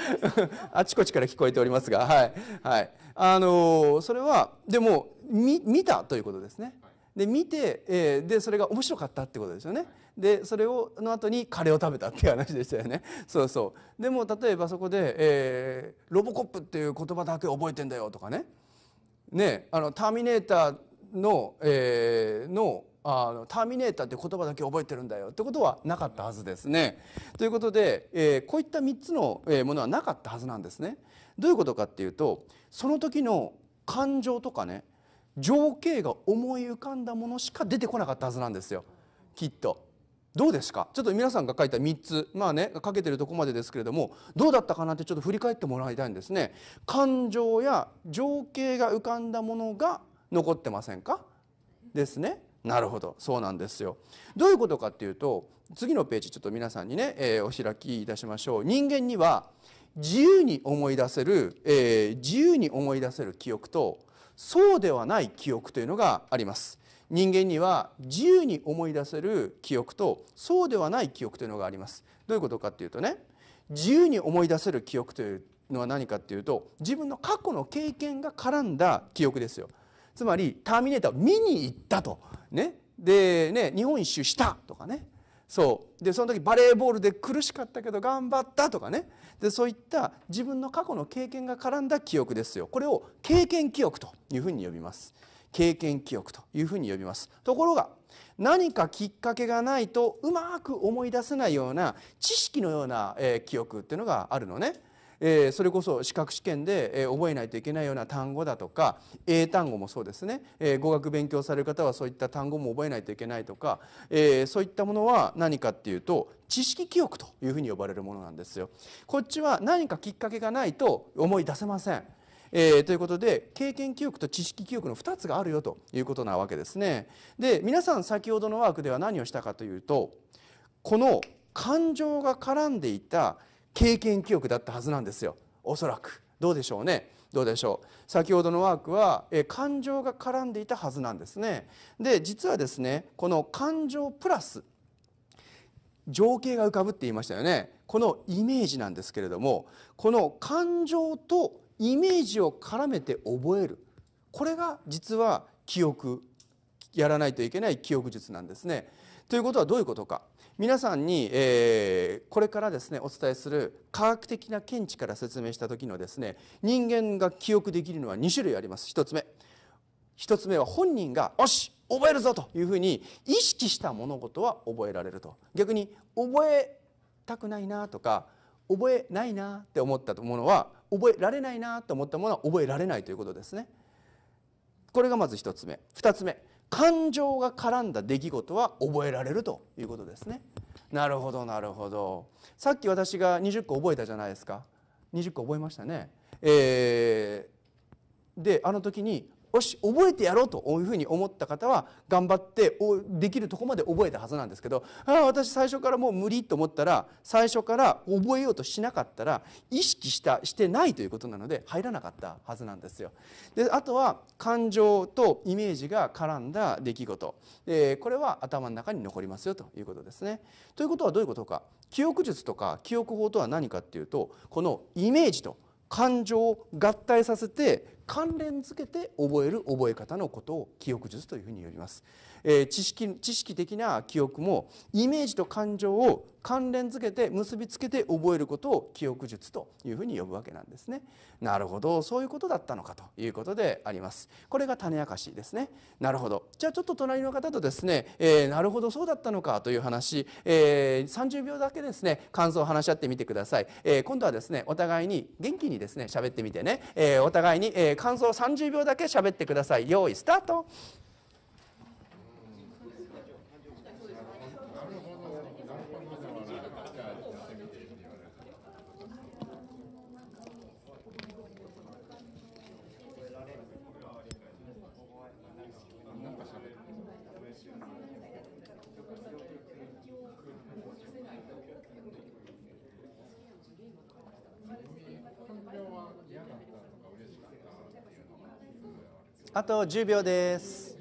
あちこちから聞こえておりますが、はい。はい。あのー、それは、でも、見、見たということですね。で、見て、えー、で、それが面白かったってことですよね。で、それを、の後にカレーを食べたっていう話でしたよね。そうそう。でも、例えばそこで、えー、ロボコップっていう言葉だけ覚えてんだよとかね。ね、あの、ターミネーターの、えー、の、あのターミネーターって言葉だけ覚えてるんだよってことはなかったはずですね。ということで、えー、こういった3つのものはなかったはずなんですね。どういうことかっていうとその時の感情とかね情景が思い浮かんだものしか出てこなかったはずなんですよきっと。どうですかちょっと皆さんが書いた3つまあね書けてるとこまでですけれどもどうだったかなってちょっと振り返ってもらいたいんですね。感情や情景が浮かんだものが残ってませんかですね。なるほどそうなんですよどういうことかっていうと次のページちょっと皆さんにね、えー、お開きいたしましょう人間には自由に思い出せる、えー、自由に思い出せる記憶とそうではない記憶というのがあります人間には自由に思い出せる記憶とそうではない記憶というのがありますどういうことかっていうとね自由に思い出せる記憶というのは何かっていうと自分の過去の経験が絡んだ記憶ですよつまりターミネーターを見に行ったとねでね日本一周したとかねそうでその時バレーボールで苦しかったけど頑張ったとかねでそういった自分の過去の経験が絡んだ記憶ですよこれを経験記憶というふうに呼びます経験記憶というふうに呼びますところが何かきっかけがないとうまく思い出せないような知識のような、えー、記憶っていうのがあるのねえー、それこそ資格試験で、えー、覚えないといけないような単語だとか英単語もそうですね、えー、語学勉強される方はそういった単語も覚えないといけないとか、えー、そういったものは何かっていうと知識記憶というふうに呼ばれるものなんですよ。こっちは何かきっかけがないと思い出せません。えー、ということで経験記憶と知識記憶の2つがあるよということなわけですね。で皆さん先ほどのワークでは何をしたかというとこの感情が絡んでいた経験記憶だったはずなんですよおそらくどうでしょうねどうでしょう先ほどのワークは感情が絡んでいたはずなんですねで実はですねこの感情プラス情景が浮かぶって言いましたよねこのイメージなんですけれどもこの感情とイメージを絡めて覚えるこれが実は記憶やらないといけない記憶術なんですね。ということはどういうことか皆さんに、えー、これからですねお伝えする科学的な見地から説明した時のですね人間が記憶できるのは2種類あります1つ目1つ目は本人が「よし覚えるぞ!」というふうに意識した物事は覚えられると逆に覚えたくないなとか覚えないなって思ったものは覚えられないなと思ったものは覚えられないということですね。これがまず1つ目2つ目感情が絡んだ出来事は覚えられるということですね。なるほどなるほど。さっき私が20個覚えたじゃないですか。20個覚えましたね。えー、であの時によし覚えてやろうというふうに思った方は頑張ってできるとこまで覚えたはずなんですけどああ私最初からもう無理と思ったら最初から覚えようとしなかったら意識したしてないということなので入らなかったはずなんですよ。であとは感情とイメージが絡んだ出来事、でこれは頭の中に残りますよということですね。ということはどういうことか記憶術とか記憶法とは何かっていうとこのイメージと感情を合体させて関連づけて覚える覚え方のことを記憶術というふうに呼びますえー、知識知識的な記憶もイメージと感情を関連づけて結びつけて覚えることを記憶術というふうに呼ぶわけなんですね。なるほどそういうことだったのかということであります。これが種明かしですね。なるほどじゃあちょっと隣の方とですね、えー、なるほどそうだったのかという話、えー、30秒だけですね感想を話し合ってみてください。えー、今度はですねお互いに元気にですね喋ってみてね、えー、お互いに、えー、感想を30秒だけ喋ってください。用意スタートあと10秒です。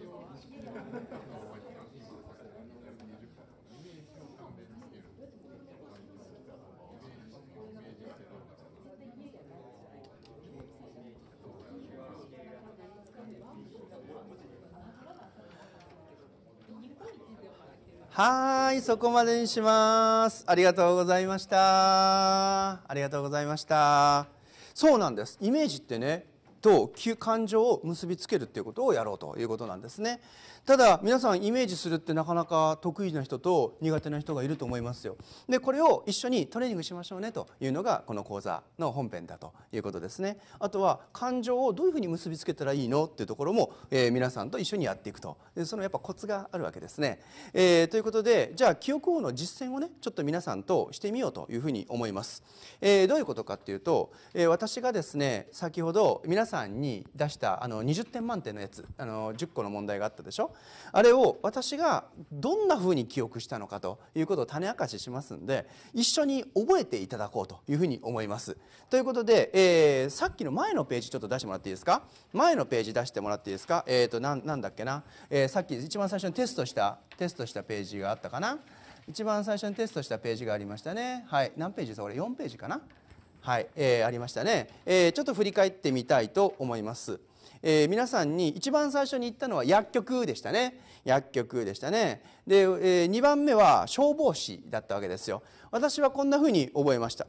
はい、そこまでにします。ありがとうございました。ありがとうございました。そうなんです。イメージってね、と感情を結びつけるということをやろうということなんですね。ただ皆さんイメージするってなかなか得意な人と苦手な人がいると思いますよでこれを一緒にトレーニングしましょうねというのがこの講座の本編だということですねあとは感情をどういうふうに結びつけたらいいのっていうところも、えー、皆さんと一緒にやっていくとでそのやっぱコツがあるわけですね、えー、ということでじゃあ記憶王の実践をねちょっと皆さんとしてみようというふうに思います、えー、どういうことかっていうと、え私がですね先ほど皆さんに出したあの20点満点のやつあの10個の問題があったでしょあれを私がどんなふうに記憶したのかということを種明かししますんで一緒に覚えていただこうというふうに思います。ということで、えー、さっきの前のページちょっと出してもらっていいですか前のページ出してもらっていいですかえっ、ー、となんだっけな、えー、さっき一番最初にテストしたテストしたページがあったかな一番最初にテストしたページがありましたねはい何ページですかこれ4ページかなはい、えー、ありましたね、えー、ちょっと振り返ってみたいと思います。えー、皆さんに一番最初に言ったのは薬局でしたね薬局でしたねで、えー、2番目は消防士だったわけですよ私はこんなふうに覚えました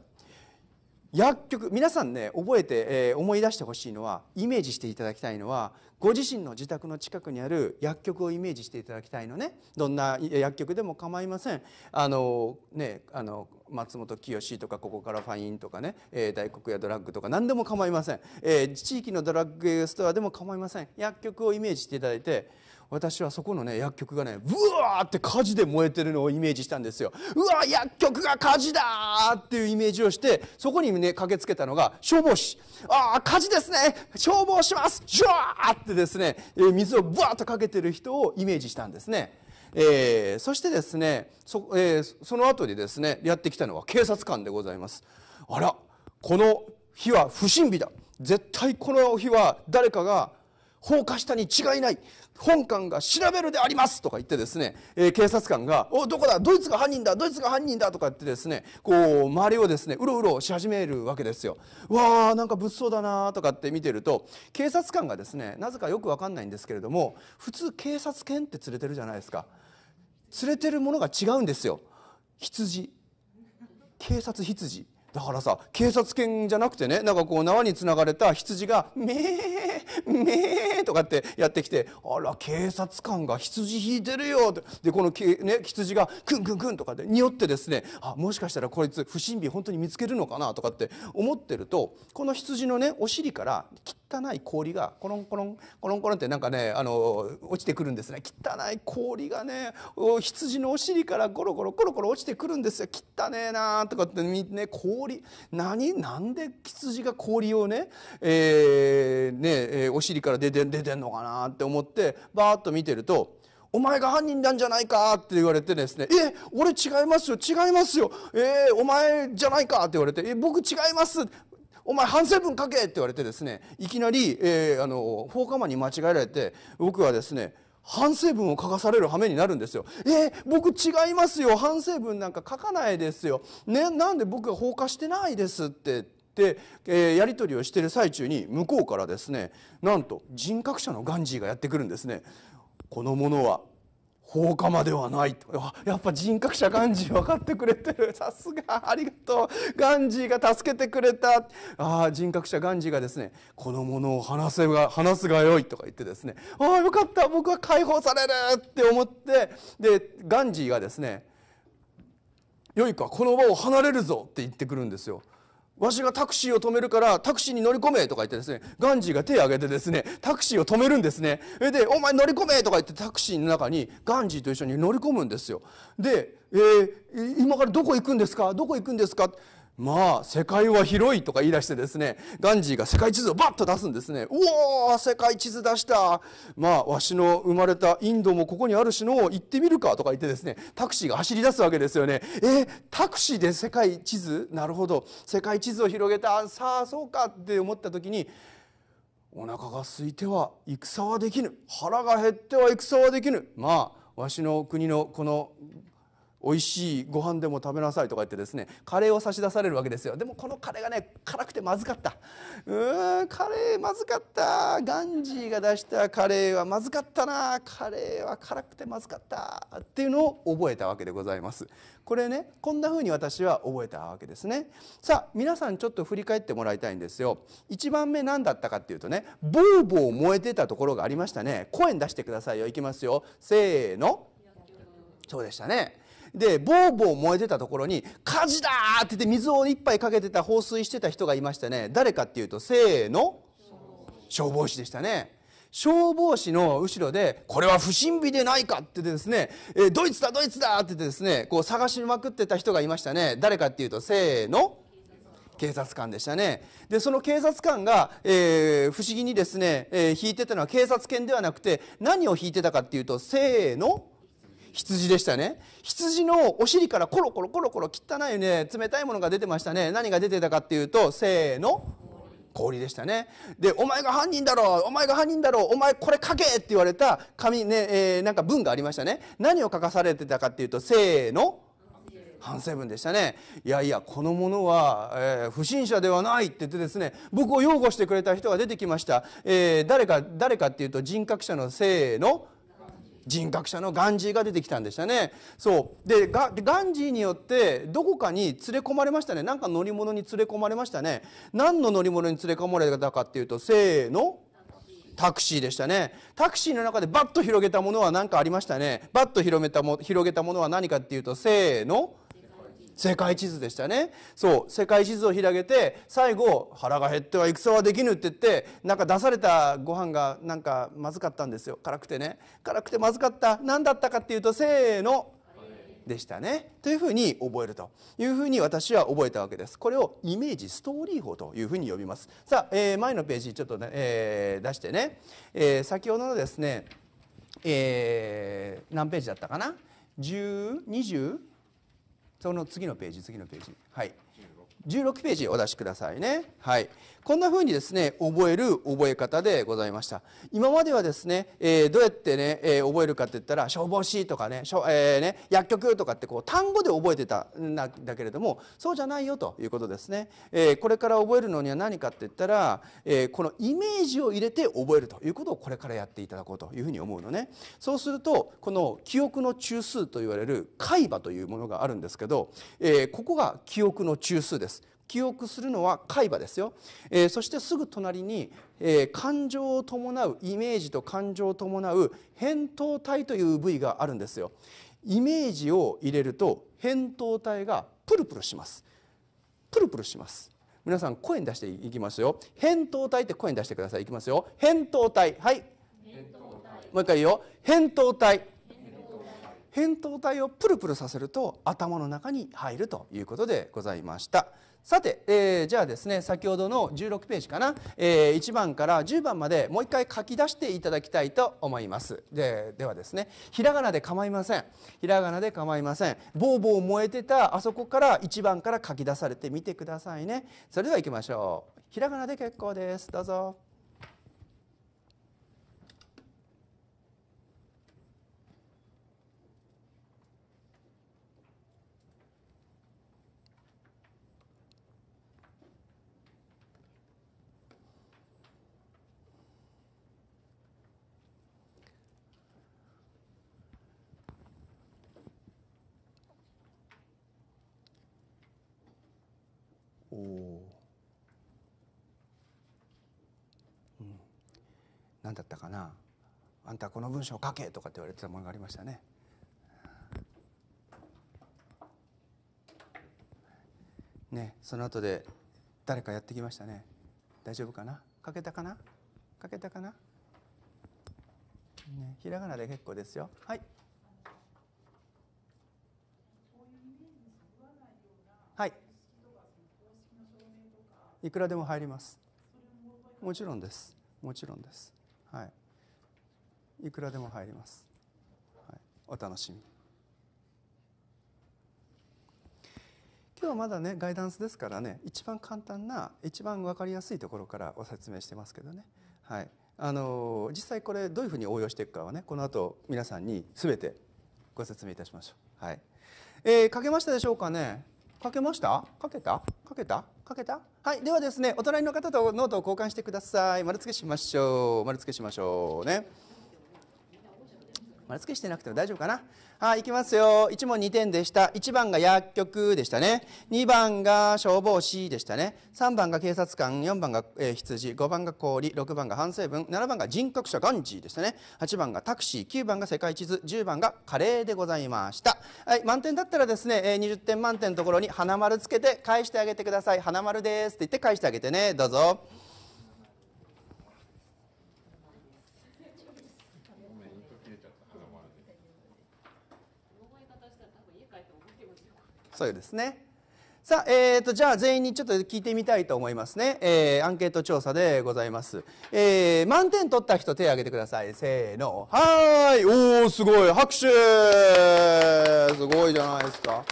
薬局皆さんね覚えて、えー、思い出してほしいのはイメージしていただきたいのはご自身の自宅の近くにある薬局をイメージしていただきたいのねどんな薬局でも構いませんあのねあの松本清とかここからファインとかね、えー、大黒屋ドラッグとか何でも構いません、えー、地域のドラッグストアでも構いません薬局をイメージしていただいて私はそこのね薬局がねうわーって火事で燃えてるのをイメージしたんですようわ薬局が火事だっていうイメージをしてそこにね駆けつけたのが消防士ああ火事ですね消防しますジュワーってですね水をぶわっとかけてる人をイメージしたんですねえー、そしてですねそ,、えー、その後にですねやってきたのは警察官でございますあらこの日は不審火だ絶対この日は誰かが放火したに違いない。本官が調べるでありますとか言ってですね、えー、警察官が、お、どこだドイツが犯人だドイツが犯人だとか言ってですね、こう、周りをですね、うろうろし始めるわけですよ。わあなんか物騒だなとかって見てると、警察官がですね、なぜかよくわかんないんですけれども、普通警察犬って連れてるじゃないですか。連れてるものが違うんですよ。羊。警察羊。だからさ警察犬じゃなくてねなんかこう縄につながれた羊が「めーめー」とかってやってきて「あら警察官が羊引いてるよ」ってでこのけ、ね、羊が「クンクンクン」とかでよってですねあもしかしたらこいつ不審火本当に見つけるのかなとかって思ってるとこの羊のねお尻から汚い氷がコロンコロンコロンコロンってなんかねあの落ちてくるんですね汚い氷がね羊のお尻からゴロゴロゴロゴロ落ちてくるんですよ汚ねえなーとかってね氷氷何なんで羊が氷をね,、えー、ねえお尻から出て出てんのかなって思ってバーッと見てると。お前が犯人なんじゃないかって言われてですね、え、俺違いますよ、違いますよ、えー、お前じゃないかって言われて、え、僕違います、お前反省文書けって言われてですね、いきなり、えー、あの、放火魔に間違えられて、僕はですね、反省文を書かされる羽目になるんですよ。えー、僕違いますよ。反省文なんか書かないですよ。ね、なんで僕が放火してないですって。で、えー、やり取りをしている最中に向こうからですねなんと人格者のガンジーがやってくるんですね。この者は放火まではないやっぱ人格者ガンジー分かってくれてる さすがありがとうガンジーが助けてくれたあ人格者ガンジーがですねこのものを話せが話すがよいとか言ってですねああよかった僕は解放されるって思ってでガンジーがですねよいかこの場を離れるぞって言ってくるんですよわしがタクシーを止めるからタクシーに乗り込めとか言ってですね、ガンジーが手を挙げてですね、タクシーを止めるんですね。それで、お前乗り込めとか言ってタクシーの中にガンジーと一緒に乗り込むんですよ。で、えー、今からどこ行くんですかどこ行くんですかまあ、世界は広いとか言い出してですね、ガンジーが世界地図をバッと出すんですね。うおー世界地図出したまあ、わしの生まれたインドもここにあるしの、行ってみるかとか言ってですね、タクシーが走り出すわけですよね。え、タクシーで世界地図なるほど。世界地図を広げた。さあ、そうかって思った時に、お腹が空いては戦はできぬ。腹が減っては戦はできぬ。まあ、わしの国のこの美味しいご飯でも食べなさいとか言ってですねカレーを差し出されるわけですよでもこのカレーがね辛くてまずかったうーんカレーまずかったガンジーが出したカレーはまずかったなカレーは辛くてまずかったっていうのを覚えたわけでございますこれねこんな風に私は覚えたわけですねさあ皆さんちょっと振り返ってもらいたいんですよ1番目何だったかっていうとねボーボー燃えてたところがありましたね声出してくださいよいきますよせーのそうでしたねで、ボーボー燃えてたところに、火事だって言って水を一杯かけてた、放水してた人がいましたね。誰かっていうと、せーの、消防士でしたね。消防士の後ろで、これは不審火でないかってですね、えー、ドイツだドイツだって言ってですね、こう探しまくってた人がいましたね。誰かっていうと、せーの、警察官でしたね。で、その警察官が、えー、不思議にですね、えー、引いてたのは警察犬ではなくて、何を引いてたかっていうと、せーの、羊でしたね羊のお尻からコロコロコロコロ汚いね冷たいものが出てましたね何が出てたかっていうとせーの氷でしたねでお前が犯人だろお前が犯人だろお前これ書けって言われた紙ね、えー、なんか文がありましたね何を書かされてたかっていうとせーの反省文でしたねいやいやこの者は、えー、不審者ではないって言ってですね僕を擁護してくれた人が出てきました、えー、誰か誰かっていうと人格者のせーの人格者のガンジーが出てきたんでしたね。そう。で、ガンジーによってどこかに連れ込まれましたね。なんか乗り物に連れ込まれましたね。何の乗り物に連れ込まれたかっていうと、せーの。タクシーでしたね。タクシーの中でバッと広げたものは何かありましたね。バッと広めたも広げたものは何かっていうと、せーの。世界地図でしたねそう世界地図を開けて最後腹が減っては戦はできぬって言ってなんか出されたご飯がなんかまずかったんですよ辛くてね辛くてまずかった何だったかっていうとせーのでしたねというふうに覚えるというふうに私は覚えたわけですこれをイメージストーリー法というふうに呼びますさあ、えー、前のページちょっとね、えー、出してね、えー、先ほどのですね、え何ページだったかな十二十その次のページ次のページはい16ページお出しくださいねはいこんな風にですね、覚える覚え方でございました。今まではですね、えー、どうやってね、えー、覚えるかって言ったら、消防士とかね、しょえー、ね薬局とかってこう単語で覚えてたんだけれども、そうじゃないよということですね。えこれから覚えるのには何かって言ったら、えこのイメージを入れて覚えるということをこれからやっていただこうというふうに思うのね。そうすると、この記憶の中枢と言われる海馬というものがあるんですけど、えここが記憶の中枢です。記憶するのは海馬ですよ、えー、そしてすぐ隣に、えー、感情を伴うイメージと感情を伴う扁桃体という部位があるんですよイメージを入れると扁桃体がプルプルしますプルプルします皆さん声に出していきますよ扁桃体って声に出してくださいいきますよ扁桃体はいもう一回いいよ扁桃体扁桃体をプルプルさせると頭の中に入るということでございました。さて、えー、じゃあですね先ほどの16ページかな、えー、1番から10番までもう一回書き出していただきたいと思いますでではですねひらがなで構いませんひらがなで構いませんぼうぼう燃えてたあそこから1番から書き出されてみてくださいねそれではいきましょうひらがなで結構ですどうぞうん、何だったかな「あんたこの文章書け!」とかって言われてたものがありましたね。ね、その後で誰かやってきましたね大丈夫かな書けたかな書けたかなね、ひらがなで結構ですよはいはいいくらでも入りますもちろんですもちろんですはいいくらでも入ります、はい、お楽しみ今日はまだねガイダンスですからね一番簡単な一番分かりやすいところからお説明してますけどねはいあの実際これどういうふうに応用していくかはねこの後皆さんにすべてご説明いたしましょう。はいえー、書けましたでしょうかね書けました書けた書けた書けたはいではですねお隣の方とノートを交換してください丸付けしましょう丸付けしましょうね丸付けしてなくても大丈夫かなはい、いきますよ。1問2点でした。1番が薬局でしたね。2番が消防士でしたね。3番が警察官、4番が、え羊、5番が氷、6番が反省文、7番が人格者ガンジーでしたね。8番がタクシー、9番が世界地図、10番がカレーでございました。はい、満点だったらですね、え20点満点のところに花丸つけて返してあげてください。花丸ですって言って返してあげてね。どうぞ。そういうですね。さあ、えーと、じゃあ全員にちょっと聞いてみたいと思いますね。えー、アンケート調査でございます。えー、満点取った人手を挙げてください。せーの。はーい。おー、すごい。拍手すごいじゃないですか。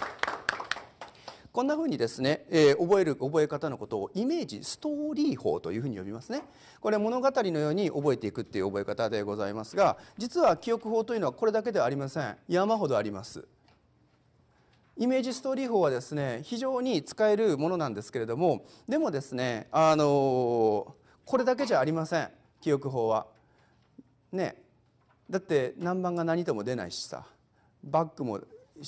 こんなふうにですね、えー、覚える覚え方のことをイメージストーリー法というふうに呼びますね。これ物語のように覚えていくっていう覚え方でございますが、実は記憶法というのはこれだけではありません。山ほどあります。イメージストーリー法はですね非常に使えるものなんですけれどもでもですねあのこれだけじゃありません記憶法は。ねだって何番が何とも出ないしさバックも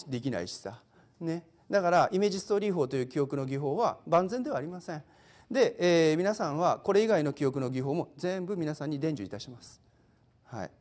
できないしさ、ね、だからイメージストーリー法という記憶の技法は万全ではありません。で、えー、皆さんはこれ以外の記憶の技法も全部皆さんに伝授いたします。はい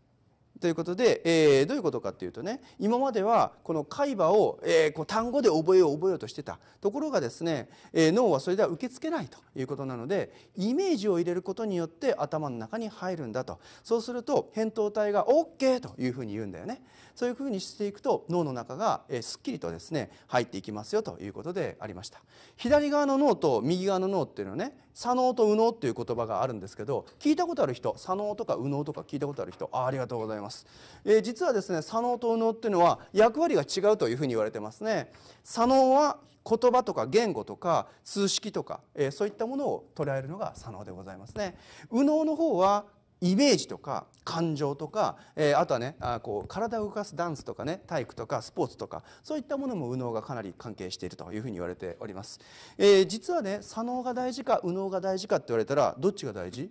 ということで、えー、どういうことかっていうとね今まではこの海馬を、えー、こう単語で覚えよう覚えようとしてたところがですね、えー、脳はそれでは受け付けないということなのでイメージを入れることによって頭の中に入るんだとそうすると扁桃体が OK というふうに言うんだよね。そういうふうにしていくと脳の中がすっきりとですね入っていきますよということでありました左側の脳と右側の脳っていうのはね左脳と右脳っていう言葉があるんですけど聞いたことある人左脳とか右脳とか聞いたことある人あありがとうございます、えー、実はですね左脳と右脳っていうのは役割が違うというふうに言われてますね左脳は言葉とか言語とか数式とか、えー、そういったものを捉えるのが左脳でございますね右脳の方はイメージとか感情とか、えー、あとはねあこう体を動かすダンスとかね体育とかスポーツとかそういったものも右脳がかなり関係しているというふうに言われております、えー、実はね左脳が大事か右脳が大事かって言われたらどっちが大事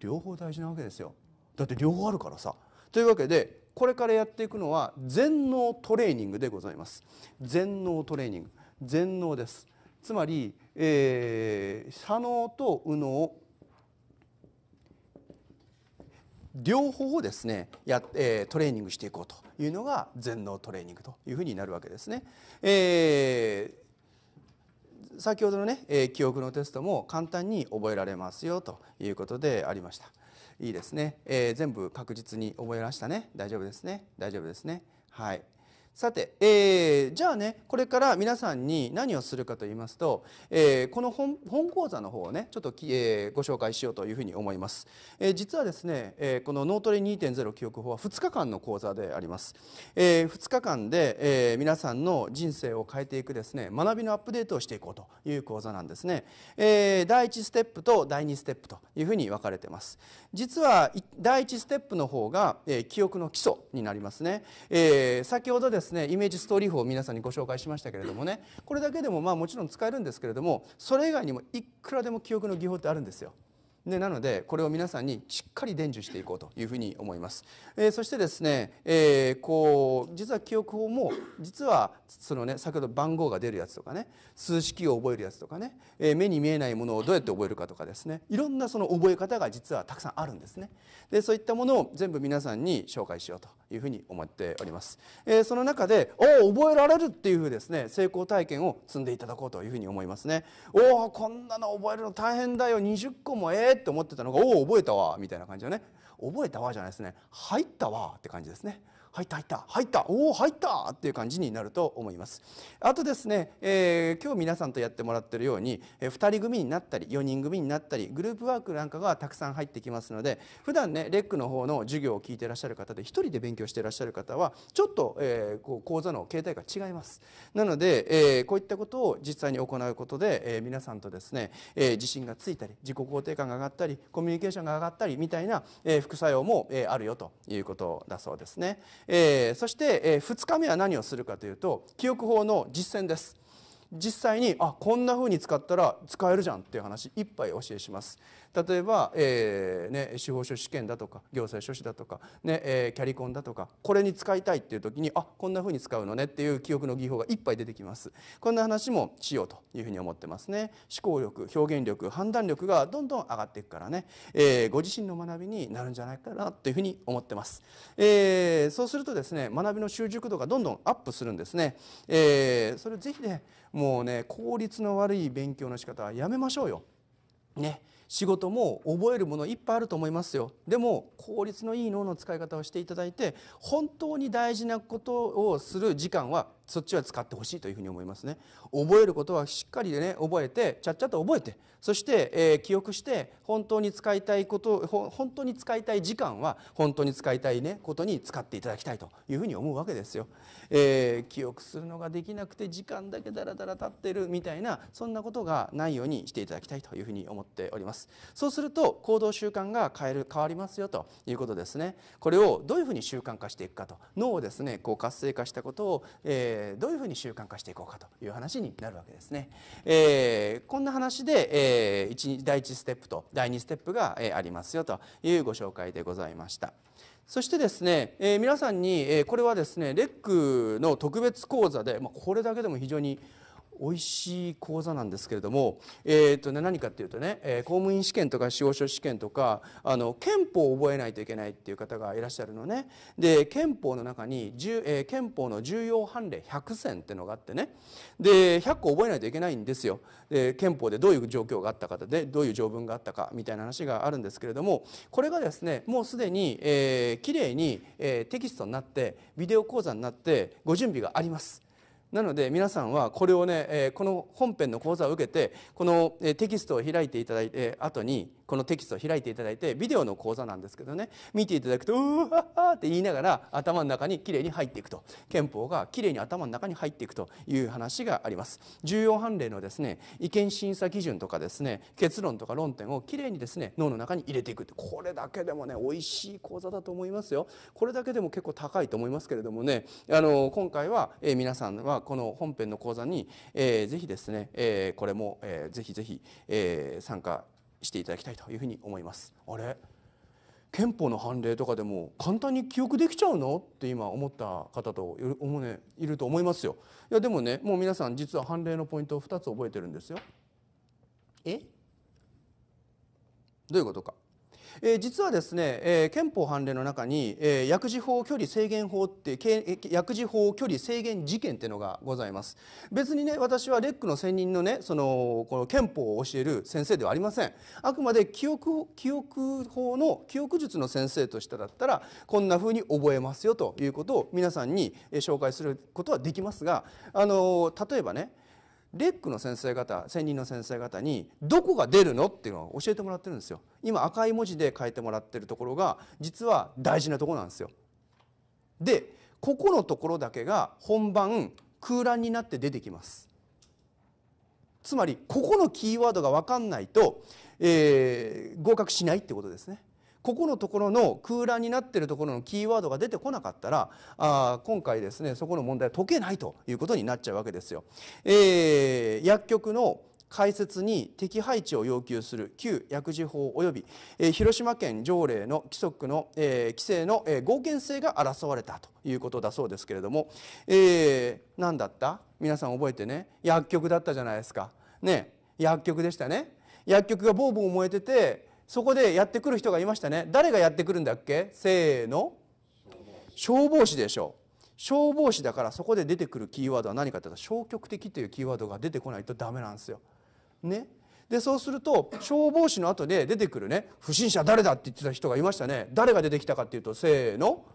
両方大事なわけですよだって両方あるからさというわけでこれからやっていくのは全能トレーニングでございます全能トレーニング全能ですつまり、えー、左脳と右脳両方をですねや、っえトレーニングしていこうというのが全能トレーニングというふうになるわけですね。えー先ほどのね、え記憶のテストも簡単に覚えられますよということでありました。いいですね、えー、全部確実に覚えましたね。大丈夫ですね。大丈夫ですね。はい。さて、えー、じゃあねこれから皆さんに何をするかと言いますと、えー、この本本講座の方をねちょっと、えー、ご紹介しようというふうに思います、えー、実はですね、えー、この脳トレ2.0記憶法は2日間の講座であります、えー、2日間で、えー、皆さんの人生を変えていくですね学びのアップデートをしていこうという講座なんですね、えー、第1ステップと第2ステップというふうに分かれてます実は第1ステップの方が、えー、記憶の基礎になりますね、えー、先ほどですですねイメージストーリー法を皆さんにご紹介しましたけれどもねこれだけでもまあもちろん使えるんですけれどもそれ以外にもいくらでも記憶の技法ってあるんですよ。でなのでこれを皆さんにしっかり伝授していこうというふうに思います、えー、そしてですね、えー、こう実は記憶法も実はそのね先ほど番号が出るやつとかね数式を覚えるやつとかね、えー、目に見えないものをどうやって覚えるかとかですねいろんなその覚え方が実はたくさんあるんですねでそういったものを全部皆さんに紹介しようというふうに思っております、えー、その中でおお覚えられるっていうふうですね成功体験を積んでいただこうというふうに思いますねおおこんなの覚えるの大変だよ20個もええーって思ってたのが、おお、覚えたわ、みたいな感じのね。覚えたわじゃないですね。入ったわって感じですね。入った入った入ったおお入ったっていう感じになると思いますあとですね、えー、今日皆さんとやってもらってるように、えー、2人組になったり4人組になったりグループワークなんかがたくさん入ってきますので普段ねレックの方の授業を聞いてらっしゃる方で1人で勉強してらっしゃる方はちょっと、えー、こう講座の形態が違いますなので、えー、こういったことを実際に行うことで、えー、皆さんとですね、えー、自信がついたり自己肯定感が上がったりコミュニケーションが上がったりみたいな、えー、副作用も、えー、あるよということだそうですね。えー、そして、えー、2日目は何をするかというと記憶法の実践です実際にあこんな風に使ったら使えるじゃんっていう話いっぱい教えします例えば、えー、ね、司法書士試験だとか行政書士だとか、ねえー、キャリコンだとかこれに使いたいっていう時にあこんな風に使うのねっていう記憶の技法がいっぱい出てきますこんな話もしようというふうに思ってますね思考力表現力判断力がどんどん上がっていくからね、えー、ご自身の学びになるんじゃないかなというふうに思ってます、えそうするとですね学びの習熟度がどんどんアップするんですね、えそれぜひねもうね効率の悪い勉強の仕方はやめましょうよ。ね、仕事も覚えるものいっぱいあると思いますよでも効率のいい脳の使い方をしていただいて本当に大事なことをする時間はそっちは使ってほしいというふうに思いますね覚えることはしっかりでね覚えてちゃっちゃと覚えてそして、えー、記憶して本当に使いたいこと本当に使いたい時間は本当に使いたいねことに使っていただきたいというふうに思うわけですよ、えー、記憶するのができなくて時間だけだらだら経ってるみたいなそんなことがないようにしていただきたいというふうに思っておりますそうすると行動習慣が変える変わりますよということですねこれをどういうふうに習慣化していくかと脳をですねこう活性化したことを、えーえー、どういうふうに習慣化していこうかという話になるわけですね。えー、こんな話で、えー、第1ステップと第2ステップが、えありますよというご紹介でございました。そしてですね、え皆さんに、えこれはですねレックの特別講座で、まあ、これだけでも非常に美味しい講座なんですけれども、えーとね、何かっていうとね、え公務員試験とか司法書試験とかあの憲法を覚えないといけないっていう方がいらっしゃるのねで憲法の中に、え憲法の重要判例100選っていうのがあってねで100個覚えないといけないんですよで憲法でどういう状況があったかでどういう条文があったかみたいな話があるんですけれどもこれがですねもうすでに、えー、きれいに、えテキストになってビデオ講座になってご準備があります。なので皆さんはこれをね、えこの本編の講座を受けてこのテキストを開いていただいて後にこのテキストを開いていただいてビデオの講座なんですけどね見ていただくと「うわーって言いながら頭の中にきれいに入っていくと憲法がきれいに頭の中に入っていくという話があります。重要判例のですね意見審査基準とかですね結論とか論点をきれいにですね脳の中に入れていくってこれだけでもね美味しい講座だと思いますよ。これだけでも結構高いと思いますけれどもねあの今回は、え皆さんはこの本編の講座に、えー、ぜひですね、えこれも、えー、ぜひぜひ、え参加していただきたいというふうに思います。あれ憲法の判例とかでも簡単に記憶できちゃうのって今思った方とね、いると思いますよ。いやでもねもう皆さん実は判例のポイントを2つ覚えてるんですよ。えどういうことか。えー、実はですね、えー、憲法判例の中に、えー、薬事法距離制限法って薬事法距離制限事件っていうのがございます別にね私はレックの専任のねそのこの憲法を教える先生ではありませんあくまで記憶記憶法の記憶術の先生としてだったらこんな風に覚えますよということを皆さんに紹介することはできますがあの例えばねレックの先生方専任の先生方にどこが出るのっていうのを教えてもらってるんですよ今赤い文字で書いてもらってるところが実は大事なとこなんですよでここのところだけが本番空欄になって出てきますつまりここのキーワードが分かんないと、えー、合格しないってことですねここのところの空欄になっているところのキーワードが出てこなかったらあ今回ですねそこの問題は解けないということになっちゃうわけですよ。えー、薬局の開設に適配置を要求する旧薬事法及び、えー、広島県条例の規則の、えー、規制の、えー、合憲性が争われたということだそうですけれども、えー、何だった皆さん覚えてね薬局だったじゃないですか。ね薬局でしたね。薬局がボーボー燃えててそこでやってくる人がいましたね誰がやってくるんだっけせーの消防士でしょ消防士だからそこで出てくるキーワードは何かというと消極的というキーワードが出てこないとダメなんですよ。ね、でそうすると消防士の後で出てくるね不審者誰だって言ってた人がいましたね誰が出てきたかっていうとせーの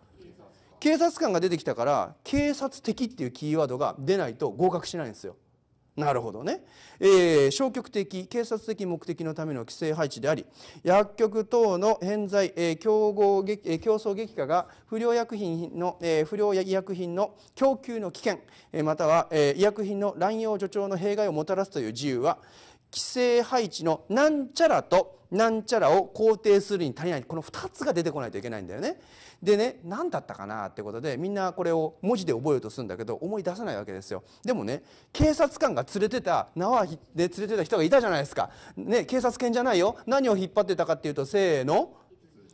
警察官が出てきたから警察的っていうキーワードが出ないと合格しないんですよ。なるほどね、えー、消極的警察的目的のための規制配置であり薬局等の偏在、えー、競合えー、競争激化が不良薬品の、えー、不良医薬品の供給の危険、えー、または、えー、医薬品の乱用助長の弊害をもたらすという自由は規制配置のなんちゃらとなんちゃらを肯定するに足りないこの2つが出てこないといけないんだよね。でね何だったかなってことでみんなこれを文字で覚えようとするんだけど思い出せないわけですよでもね警察官が連れてた縄で連れてた人がいたじゃないですか、ね、警察犬じゃないよ何を引っ張ってたかっていうとせーの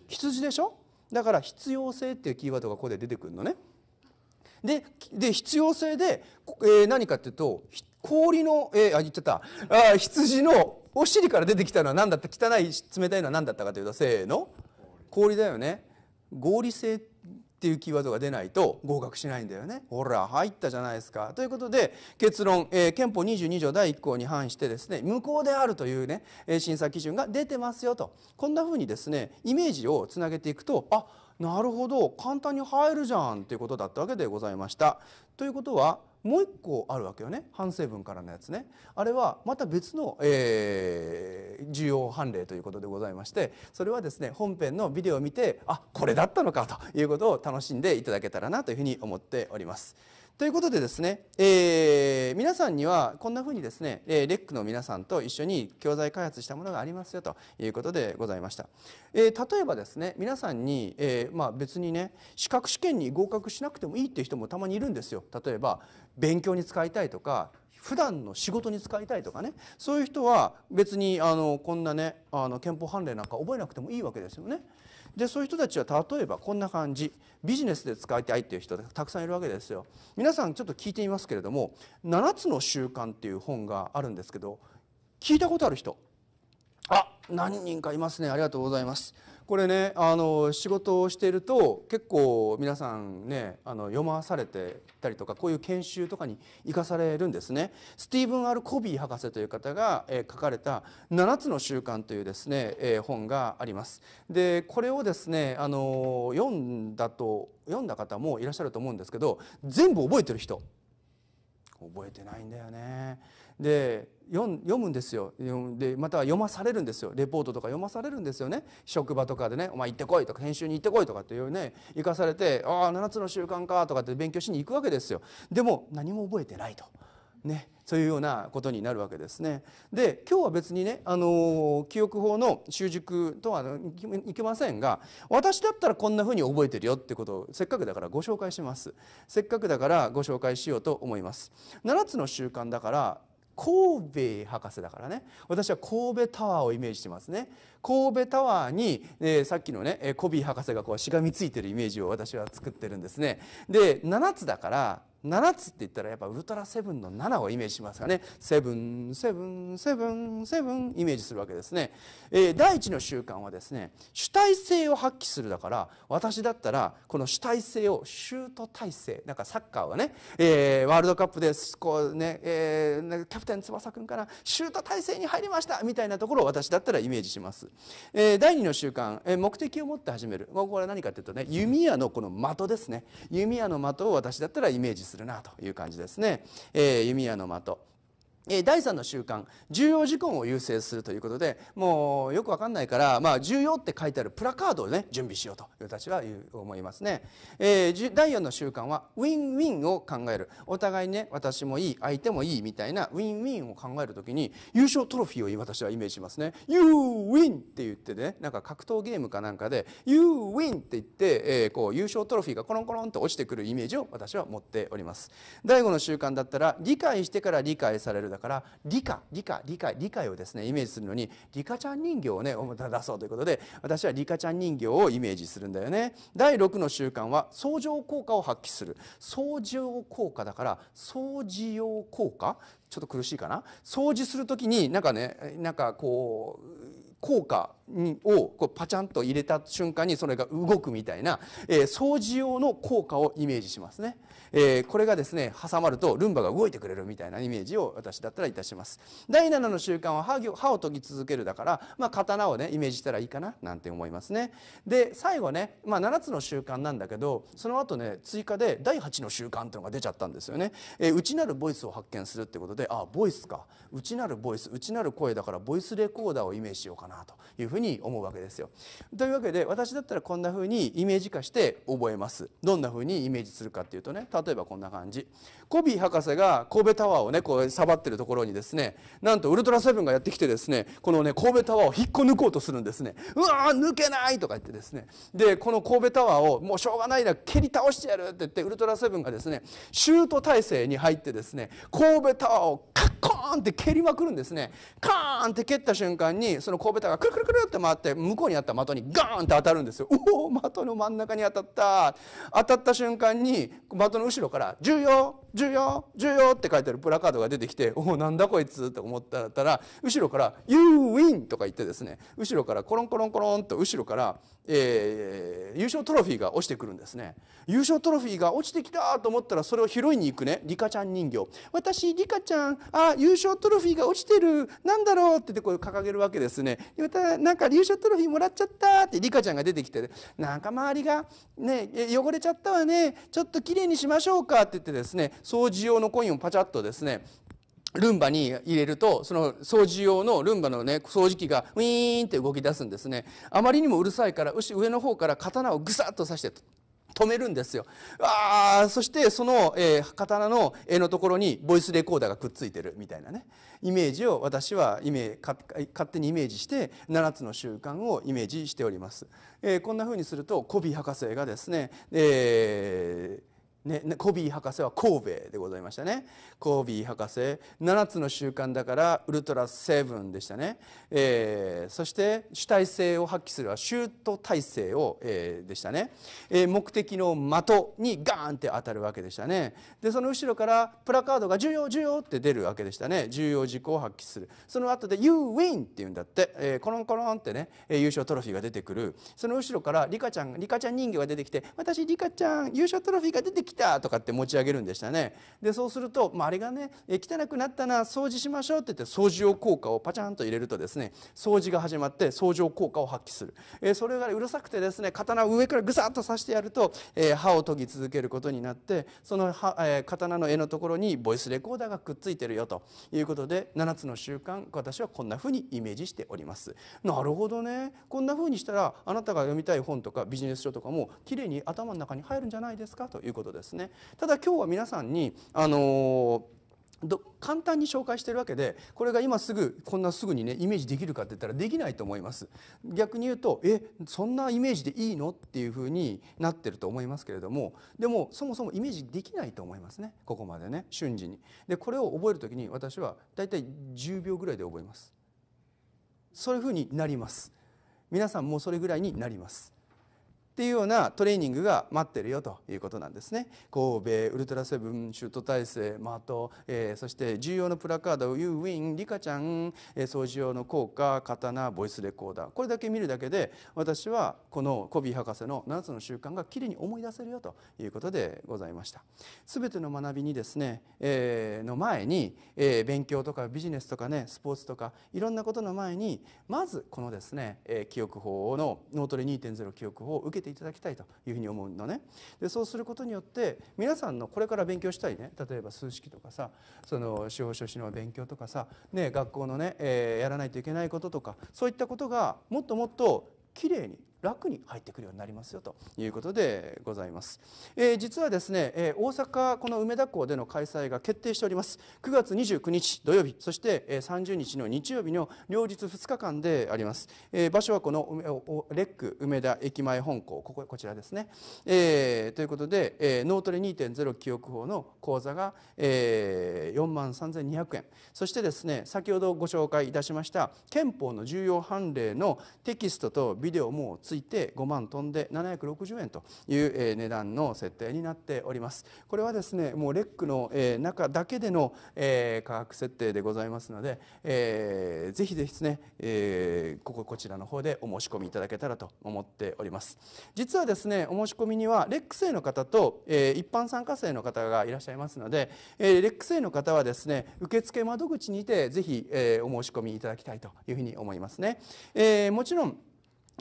羊でしょだから必要性っていうキーワードがここで出てくるのね。でで必要性で、えー、何かっていうと氷の、えー、あ言っちゃったあ羊のお尻から出てきたのは何だった汚い冷たいのは何だったかというとせーの氷だよね。合理性っていうキーワードが出ないと合格しないんだよね。ほら入ったじゃないですか。ということで結論、えー、憲法22条第1項に反してですね無効であるというね審査基準が出てますよとこんなふうにですねイメージをつなげていくとあなるほど簡単に入るじゃんっていうことだったわけでございました。ということはもう一個あるわけよね反省文からのやつねあれはまた別の、えー、重要判例ということでございましてそれはですね本編のビデオを見てあこれだったのかということを楽しんでいただけたらなというふうに思っております。ということでですね、えー、皆さんにはこんなふうにですね、えー、レックの皆さんと一緒に教材開発したものがありますよということでございました。えー、例えばですね、皆さんに、えー、まあ別にね、資格試験に合格しなくてもいいっていう人もたまにいるんですよ。例えば、勉強に使いたいとか、普段の仕事に使いたいとかねそういう人は別にあのこんなねあの憲法判例なんか覚えなくてもいいわけですよね。でそういう人たちは例えばこんな感じビジネスで使いたいっていう人がたくさんいるわけですよ。皆さんちょっと聞いてみますけれども「7つの習慣」っていう本があるんですけど聞いたことある人あ何人かいますねありがとうございます。これねあの仕事をしていると結構皆さんねあの読まされてたりとかこういう研修とかに生かされるんですね。スティーブン・アル・コビー博士という方が、え書かれた「7つの習慣」というですね、え本があります。でこれをですねあの読んだと読んだ方もいらっしゃると思うんですけど全部覚えてる人覚えてないんだよね。で読むんですよでまたは読まされるんですよレポートとか読まされるんですよね職場とかでね「お前行ってこい」とか「編集に行ってこい」とかっていうね行かされて「ああ7つの習慣か」とかって勉強しに行くわけですよでも何も覚えてないと。ね、そういうようなことになるわけですね。で今日は別にね、あの記憶法の習熟とはいけませんが私だったらこんなふうに覚えてるよってことをせっかくだからご紹介します。せっかくだからご紹介しようと思います。7つの習慣だから神戸博士だからね私は神戸タワーをイメージしてますね神戸タワーに、えー、さっきのねコビー博士がこうしがみついてるイメージを私は作ってるんですね。で7つだから7つって言ったらやっぱウルトラセブンの7をイメージしますかねセブンセブンセブンセブンイメージするわけですね、えー、第一の習慣はですね主体性を発揮するだから私だったらこの主体性をシュート体制なんかサッカーはね、えー、ワールドカップでこうね、えー、キャプテン翼くんからシュート体制に入りましたみたいなところを私だったらイメージしますえー、第2の習慣、えー、目的を持って始めるこれは何かというとね弓矢のこの的ですね弓矢の的を私だったらイメージするなという感じですね、えー、弓矢の的え第3の習慣重要事項を優先するということでもうよくわかんないから、まあ、重要って書いてあるプラカードをね準備しようというは思いますね、えー、第4の習慣はウィンウィンを考えるお互いね私もいい相手もいいみたいなウィンウィンを考える時に優勝トロフィーを私はイメージしますね「You win!」って言ってねなんか格闘ゲームかなんかで「You win!」って言って、えー、こう優勝トロフィーがコロンコロンと落ちてくるイメージを私は持っております第5の習慣だったら理解してから理解されるだから理科理科理科理解をですねイメージするのにリカちゃん人形をね出そうということで私はリカちゃん人形をイメージするんだよね。第6の習慣は相乗効果を発揮する相乗効果だから相似用効果ちょっと苦しいかな掃除する時になんかねなんかこう効果をこうパチャンと入れた瞬間にそれが動くみたいな、えー、掃除用の効果をイメージしますね。えー、これがですね挟まるとルンバが動いてくれるみたいなイメージを私だったらいたします第7の習慣は歯歯を研ぎ続けるだから、まあ、刀をねイメージしたらいいかななんて思いますねで最後ね、まあ、7つの習慣なんだけどその後ね追加で第8の習慣っていうのが出ちゃったんですよね、えー、内なるボイスを発見するってことでああボイスか内なるボイス内なる声だからボイスレコーダーをイメージしようかなというふうに思うわけですよというわけで私だったらこんなふうにイメージ化して覚えますどんなふうにイメージするかっていうとね例例えばこんな感じコビー博士が神戸タワーをねこうさばってるところにですねなんとウルトラセブンがやってきてですねこのね神戸タワーを引っこ抜こうとするんですねうわー抜けないとか言ってですねでこの神戸タワーをもうしょうがないな蹴り倒してやるって言ってウルトラセブンがですねシュート体制に入ってですね神戸タワーをカッコーンって蹴りまくるんですねカーンって蹴った瞬間にその神戸タワーがくるくるくるって回って向こうにあった的にガーンって当たるんですよおお的の真ん中に当たった当たった瞬間に的の後ろから「重要重重要重要って書いてあるプラカードが出てきて、おお、なんだこいつって思ったら、後ろから、You win! とか言ってですね、後ろからコロンコロンコロンと後ろから、えー、優勝トロフィーが落ちてくるんですね優勝トロフィーが落ちてきたと思ったらそれを拾いに行くねリカちゃん人形私リカちゃんあ優勝トロフィーが落ちてるなんだろうってってこう掲げるわけですねまたなんか優勝トロフィーもらっちゃったってリカちゃんが出てきて、ね、なんか周りがね汚れちゃったわねちょっときれいにしましょうかって言ってですね掃除用のコインをパチャッとですねルンバに入れると、その掃除用のルンバのね、掃除機がウィーンって動き出すんですね。あまりにもうるさいから、上の方から刀をぐさっと刺して止めるんですよ。あそしてその、えー、刀の絵のところにボイスレコーダーがくっついてるみたいなねイメージを私はイメ勝手にイメージして7つの習慣をイメージしております。えー、こんな風にするとコビー博士がですね、えね、コビー博士は神戸でございましたねコビー博士7つの習慣だからウルトラセブンでしたね、えー、そして主体性を発揮するはシュート体制を、えー、でしたね、えー、目的の的にガーンって当たるわけでしたねでその後ろからプラカードが「重要重要」って出るわけでしたね重要事項を発揮するその後で「You win」って言うんだって、えー、コロンコロンってね優勝トロフィーが出てくるその後ろからリカちゃんリカちゃん人形が出てきて「私リカちゃん優勝トロフィーが出てき来た」とかって持ち上げるんでしたね。でそうすると、まあ、あれがね汚くなったな掃除しましょうって言って掃除用効果をパチャンと入れるとですね掃除が始まって相乗効果を発揮する、えそれがうるさくてですね刀を上からぐさっと刺してやると、えー、歯を研ぎ続けることになってその歯、え刀の柄のところにボイスレコーダーがくっついてるよということで7つの習慣私はこんなふうにイメージしております。なるほどねこんな風にしたらあなたが読みたい本とかビジネス書とかもきれいに頭の中に入るんじゃないですかということです。ですねただ今日は皆さんにあの簡単に紹介してるわけでこれが今すぐこんなすぐにねイメージできるかって言ったらできないと思います逆に言うとえそんなイメージでいいのっていうふうになってると思いますけれどもでもそもそもイメージできないと思いますねここまでね瞬時にでこれを覚える時に私はだいたい10秒ぐらいで覚えますそういうふうになります皆さんもそれぐらいになりますっていうようなトレーニングが待ってるよということなんですね神戸ウルトラセブンシュート体制、まあ、あと、えー、そして重要なプラカード「You w i リカちゃん」えー、掃除用の効果刀ボイスレコーダーこれだけ見るだけで私はこのコビー博士の7つの習慣がきれいに思い出せるよということでございました。すべての学びにですね、えー、の前に、えー、勉強とかビジネスとかねスポーツとかいろんなことの前にまずこのですね、えー、記憶法の脳トレ2.0記憶法を受けていただきたいというふうに思うのね。でそうすることによって皆さんのこれから勉強したいね例えば数式とかさその司法書士の勉強とかさ、ね、学校のね、えー、やらないといけないこととかそういったことがもっともっときれいに楽に入ってくるようになりますよということでございます、えー、実はですね、えー、大阪この梅田港での開催が決定しております9月29日土曜日そして、えー、30日の日曜日の両日2日間であります、えー、場所はこのレック梅田駅前本校こここちらですね、えー、ということで、えー、脳トレ2.0記憶法の講座が、えー、4万3200円そしてですね先ほどご紹介いたしました憲法の重要判例のテキストとビデオも追ついて5万飛んで760円という値段の設定になっておりますこれはですねもうレックの中だけでの価格設定でございますので、えー、ぜひぜひですね、えこここちらの方でお申し込みいただけたらと思っております実はですねお申し込みにはレック生の方と、え一般参加生の方がいらっしゃいますので、えレック生の方はですね受付窓口にてぜひ、えお申し込みいただきたいというふうに思いますね、えー、もちろん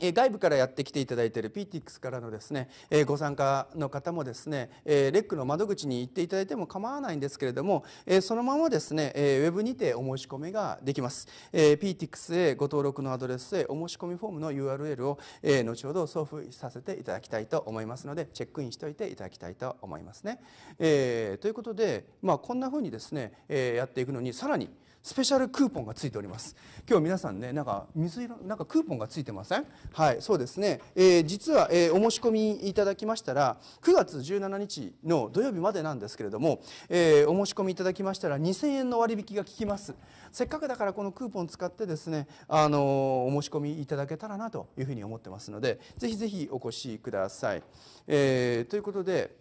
外部からやってきていただいている PTX からのですねご参加の方もですねレックの窓口に行っていただいても構わないんですけれどもそのままですねウェブにてお申し込みができます PTX へご登録のアドレスへお申し込みフォームの URL を後ほど送付させていただきたいと思いますのでチェックインしておいていただきたいと思いますね、えということでまあこんなふうにですねやっていくのにさらにスペシャルクーポンがついております今日皆さんねなんか水色なんかクーポンがついてませんはいそうですね、えー、実は、えー、お申し込みいただきましたら9月17日の土曜日までなんですけれども、えー、お申し込みいただきましたら2000円の割引が効きますせっかくだからこのクーポン使ってですねあのお申し込みいただけたらなというふうに思ってますのでぜひぜひお越しください、えということで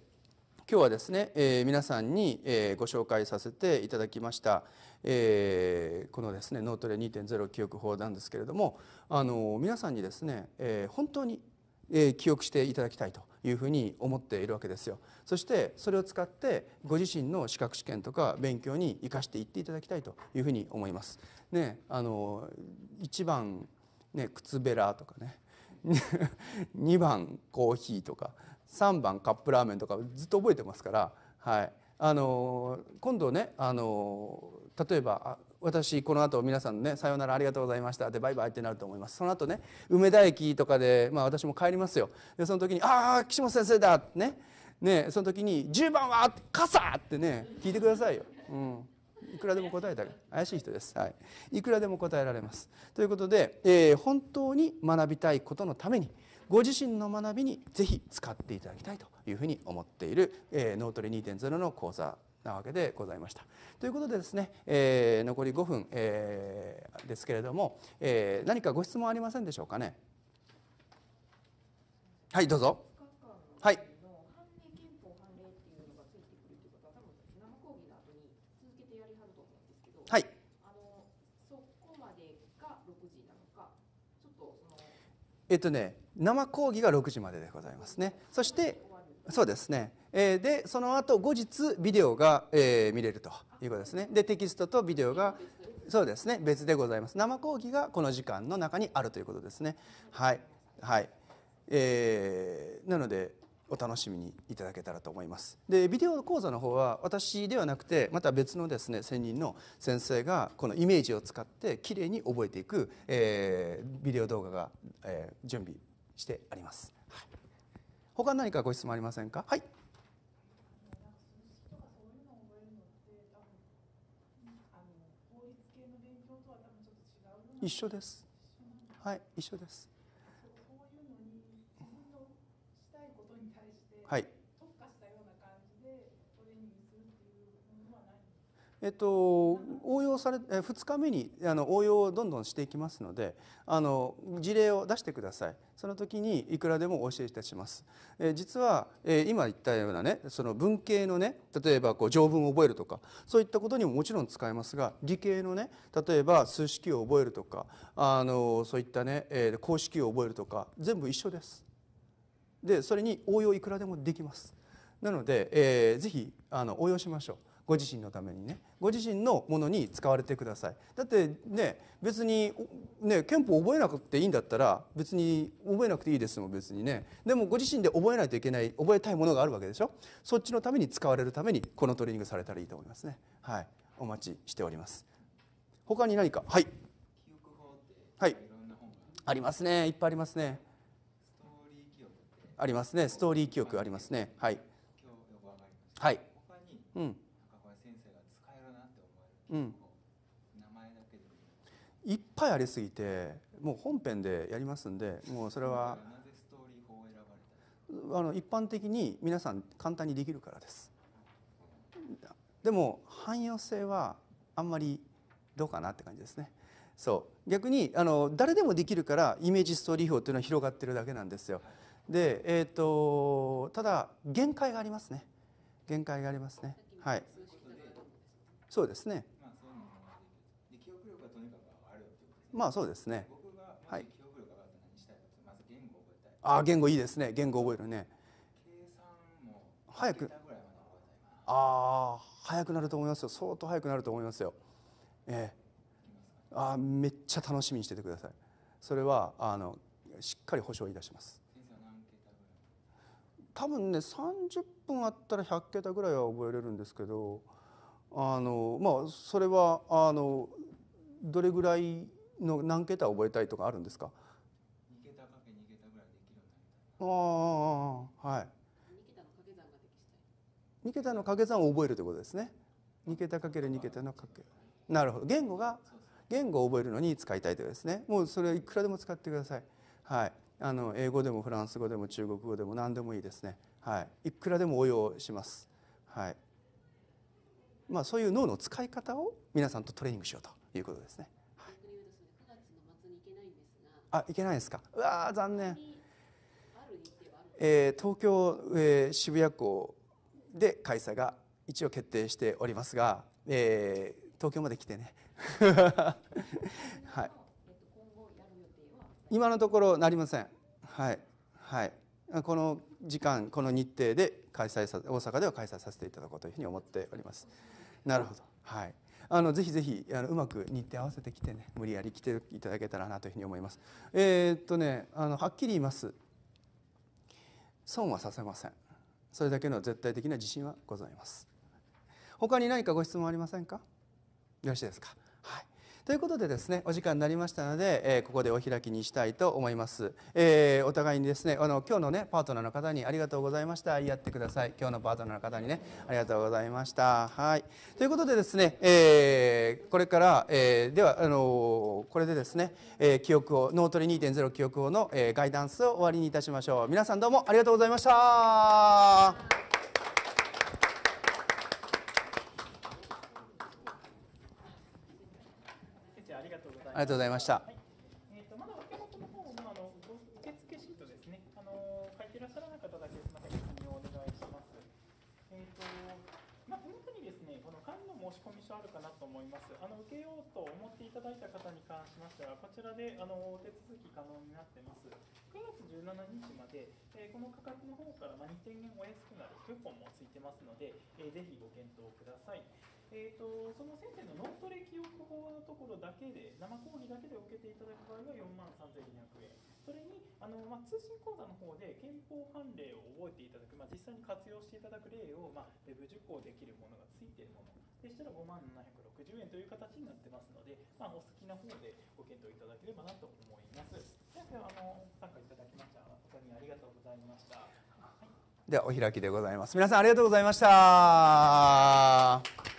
今日はですね、え皆さんに、えご紹介させていただきました、えー、このですね脳トレ2.0記憶法なんですけれどもあの皆さんにですね、えー、本当に、えー、記憶していただきたいというふうに思っているわけですよそしてそれを使ってご自身の資格試験とか勉強に生かしていっていただきたいというふうに思います。ね、あの1番、ね、靴べらとかね2 番コーヒーとか3番カップラーメンとかずっと覚えてますから、はい、あの今度ねあの例えば私この後皆さんね「さようならありがとうございました」でバイバイってなると思いますその後ね梅田駅とかで、まあ、私も帰りますよでその時に「ああ岸本先生だ」ねねその時に「10番は傘!」ってね聞いてくださいよ。うんいくらでも答えた怪しい人です、はい、いくらでも答えられますということで、えー、本当に学びたいことのためにご自身の学びにぜひ使っていただきたいというふうに思っている、えー、脳トレ2.0の講座なわけでございました。ということでですね、えー、残り5分、えー、ですけれども、えー、何かご質問ありませんでしょうかね。はいどうぞ。はい。えっとね、生講義が6時まででございますね。そして、そうですね。えー、でその後後日ビデオが、えー、見れるということですねでテキストとビデオがそうですね別でございます生講義がこの時間の中にあるということですねはいはいえー、なのでお楽しみにいただけたらと思いますでビデオ講座の方は私ではなくてまた別のですね専任の先生がこのイメージを使ってきれいに覚えていく、えー、ビデオ動画が、えー、準備してあります、はい、他何かご質問ありませんかはい一緒ですはい一緒ですえっと、応用され2日目にあの応用をどんどんしていきますのであの事例を出してくださいその時にいくらでもお教えいたします。え実は、え今言ったようなねその文系のね例えばこう条文を覚えるとかそういったことにももちろん使えますが理系のね例えば数式を覚えるとかあのそういったね、え公式を覚えるとか全部一緒です。でそれに応用いくらでもできます。なので、えー、ぜひあの応用しましょう。ご自身のためにねご自身のものに使われてくださいだってね別にね憲法覚えなくていいんだったら別に覚えなくていいですもん別にねでもご自身で覚えないといけない覚えたいものがあるわけでしょそっちのために使われるためにこのトレーニングされたらいいと思いますねはいお待ちしております他に何かはいはいありますねいっぱいありますねありますねストーリー記憶ありますねはいはいうんうん、名前だけでいっぱいありすぎてもう本編でやりますんでもうそれはあの一般的に皆さん簡単にできるからです。でも汎用性はあんまりどうかなって感じですね。そう逆にあの誰でもできるからイメージストーリー法っていうのは広がってるだけなんですよ。で、えーとただ限界がありますね限界がありますね。はい、そうですねまあそうですね。はい。ああ言語いいですね。言語覚えるね。早く。ああ早くなると思いますよ。相当早くなると思いますよ。ええー、あめっちゃ楽しみにしててください。それはあのしっかり保証いたします。多分ね三十分あったら百桁ぐらいは覚えれるんですけどあのまあそれはあのどれぐらいの何桁覚えたいとかあるんですか2桁かけ2桁ぐらいできるようになりたいああはい2桁の掛け算ができた桁の掛け算を覚えるということですね2桁かける2桁の掛けなるほど言語が言語を覚えるのに使いたいということですねもうそれはいくらでも使ってくださいはいあの英語でもフランス語でも中国語でも何でもいいですねはいいくらでも応用しますはいまあそういう脳の使い方を皆さんとトレーニングしようということですね。あいけないですかうわー残念、えー、東京、えー、渋谷港で開催が一応決定しておりますが、えー、東京まで来てね、はい、今のところなりませんはいはいこの時間この日程で開催さ大阪では開催させていただこうというふうに思っておりますなるほどはいあのぜひぜひあのうまく日程合わせてきてね無理やり来ていただけたらなというふうに思います。えー、っとねあのはっきり言います損はさせませんそれだけの絶対的な自信はございます他に何かご質問ありませんかよろしいですかはいということでですねお時間になりましたので、えー、ここでお開きにしたいと思います、えー、お互いにですねあの今日のねパートナーの方にありがとうございましたやってください今日のパートナーの方にねありがとうございましたはいということでですね、えー、これから、えー、ではあのこれでですね、えー、記憶を脳トレ2.0記憶をの、えー、ガイダンスを終わりにいたしましょう皆さんどうもありがとうございましたありがとうございました。えっ、ー、とまだけ本の方のあの受付シートですね。あの書いていらっしゃらない方だけまた確認をお願いします。えっ、ー、とまあ手元にですねこの缶の申し込み書あるかなと思います。あの受けようと思っていただいた方に関しましてはこちらであの手続き可能になってます。9月17日まで、えー、この価格の方からま2 0 0円お安くなるクーポンもついてますので、えー、ぜひご検討ください。えーと、その先生の脳トレ記憶法のところだけで生講義だけで受けていただく場合は4万3200円それにあの、まあ、通信講座の方で憲法判例を覚えていただく、まあ、実際に活用していただく例を、まあ、ウェブ受講できるものがついているものでしたら5万760円という形になってますので、まあ、お好きな方でご検討いただければなと思いますではあの参加いただきました本にありがとうございました、はい、ではお開きでございます皆さんありがとうございました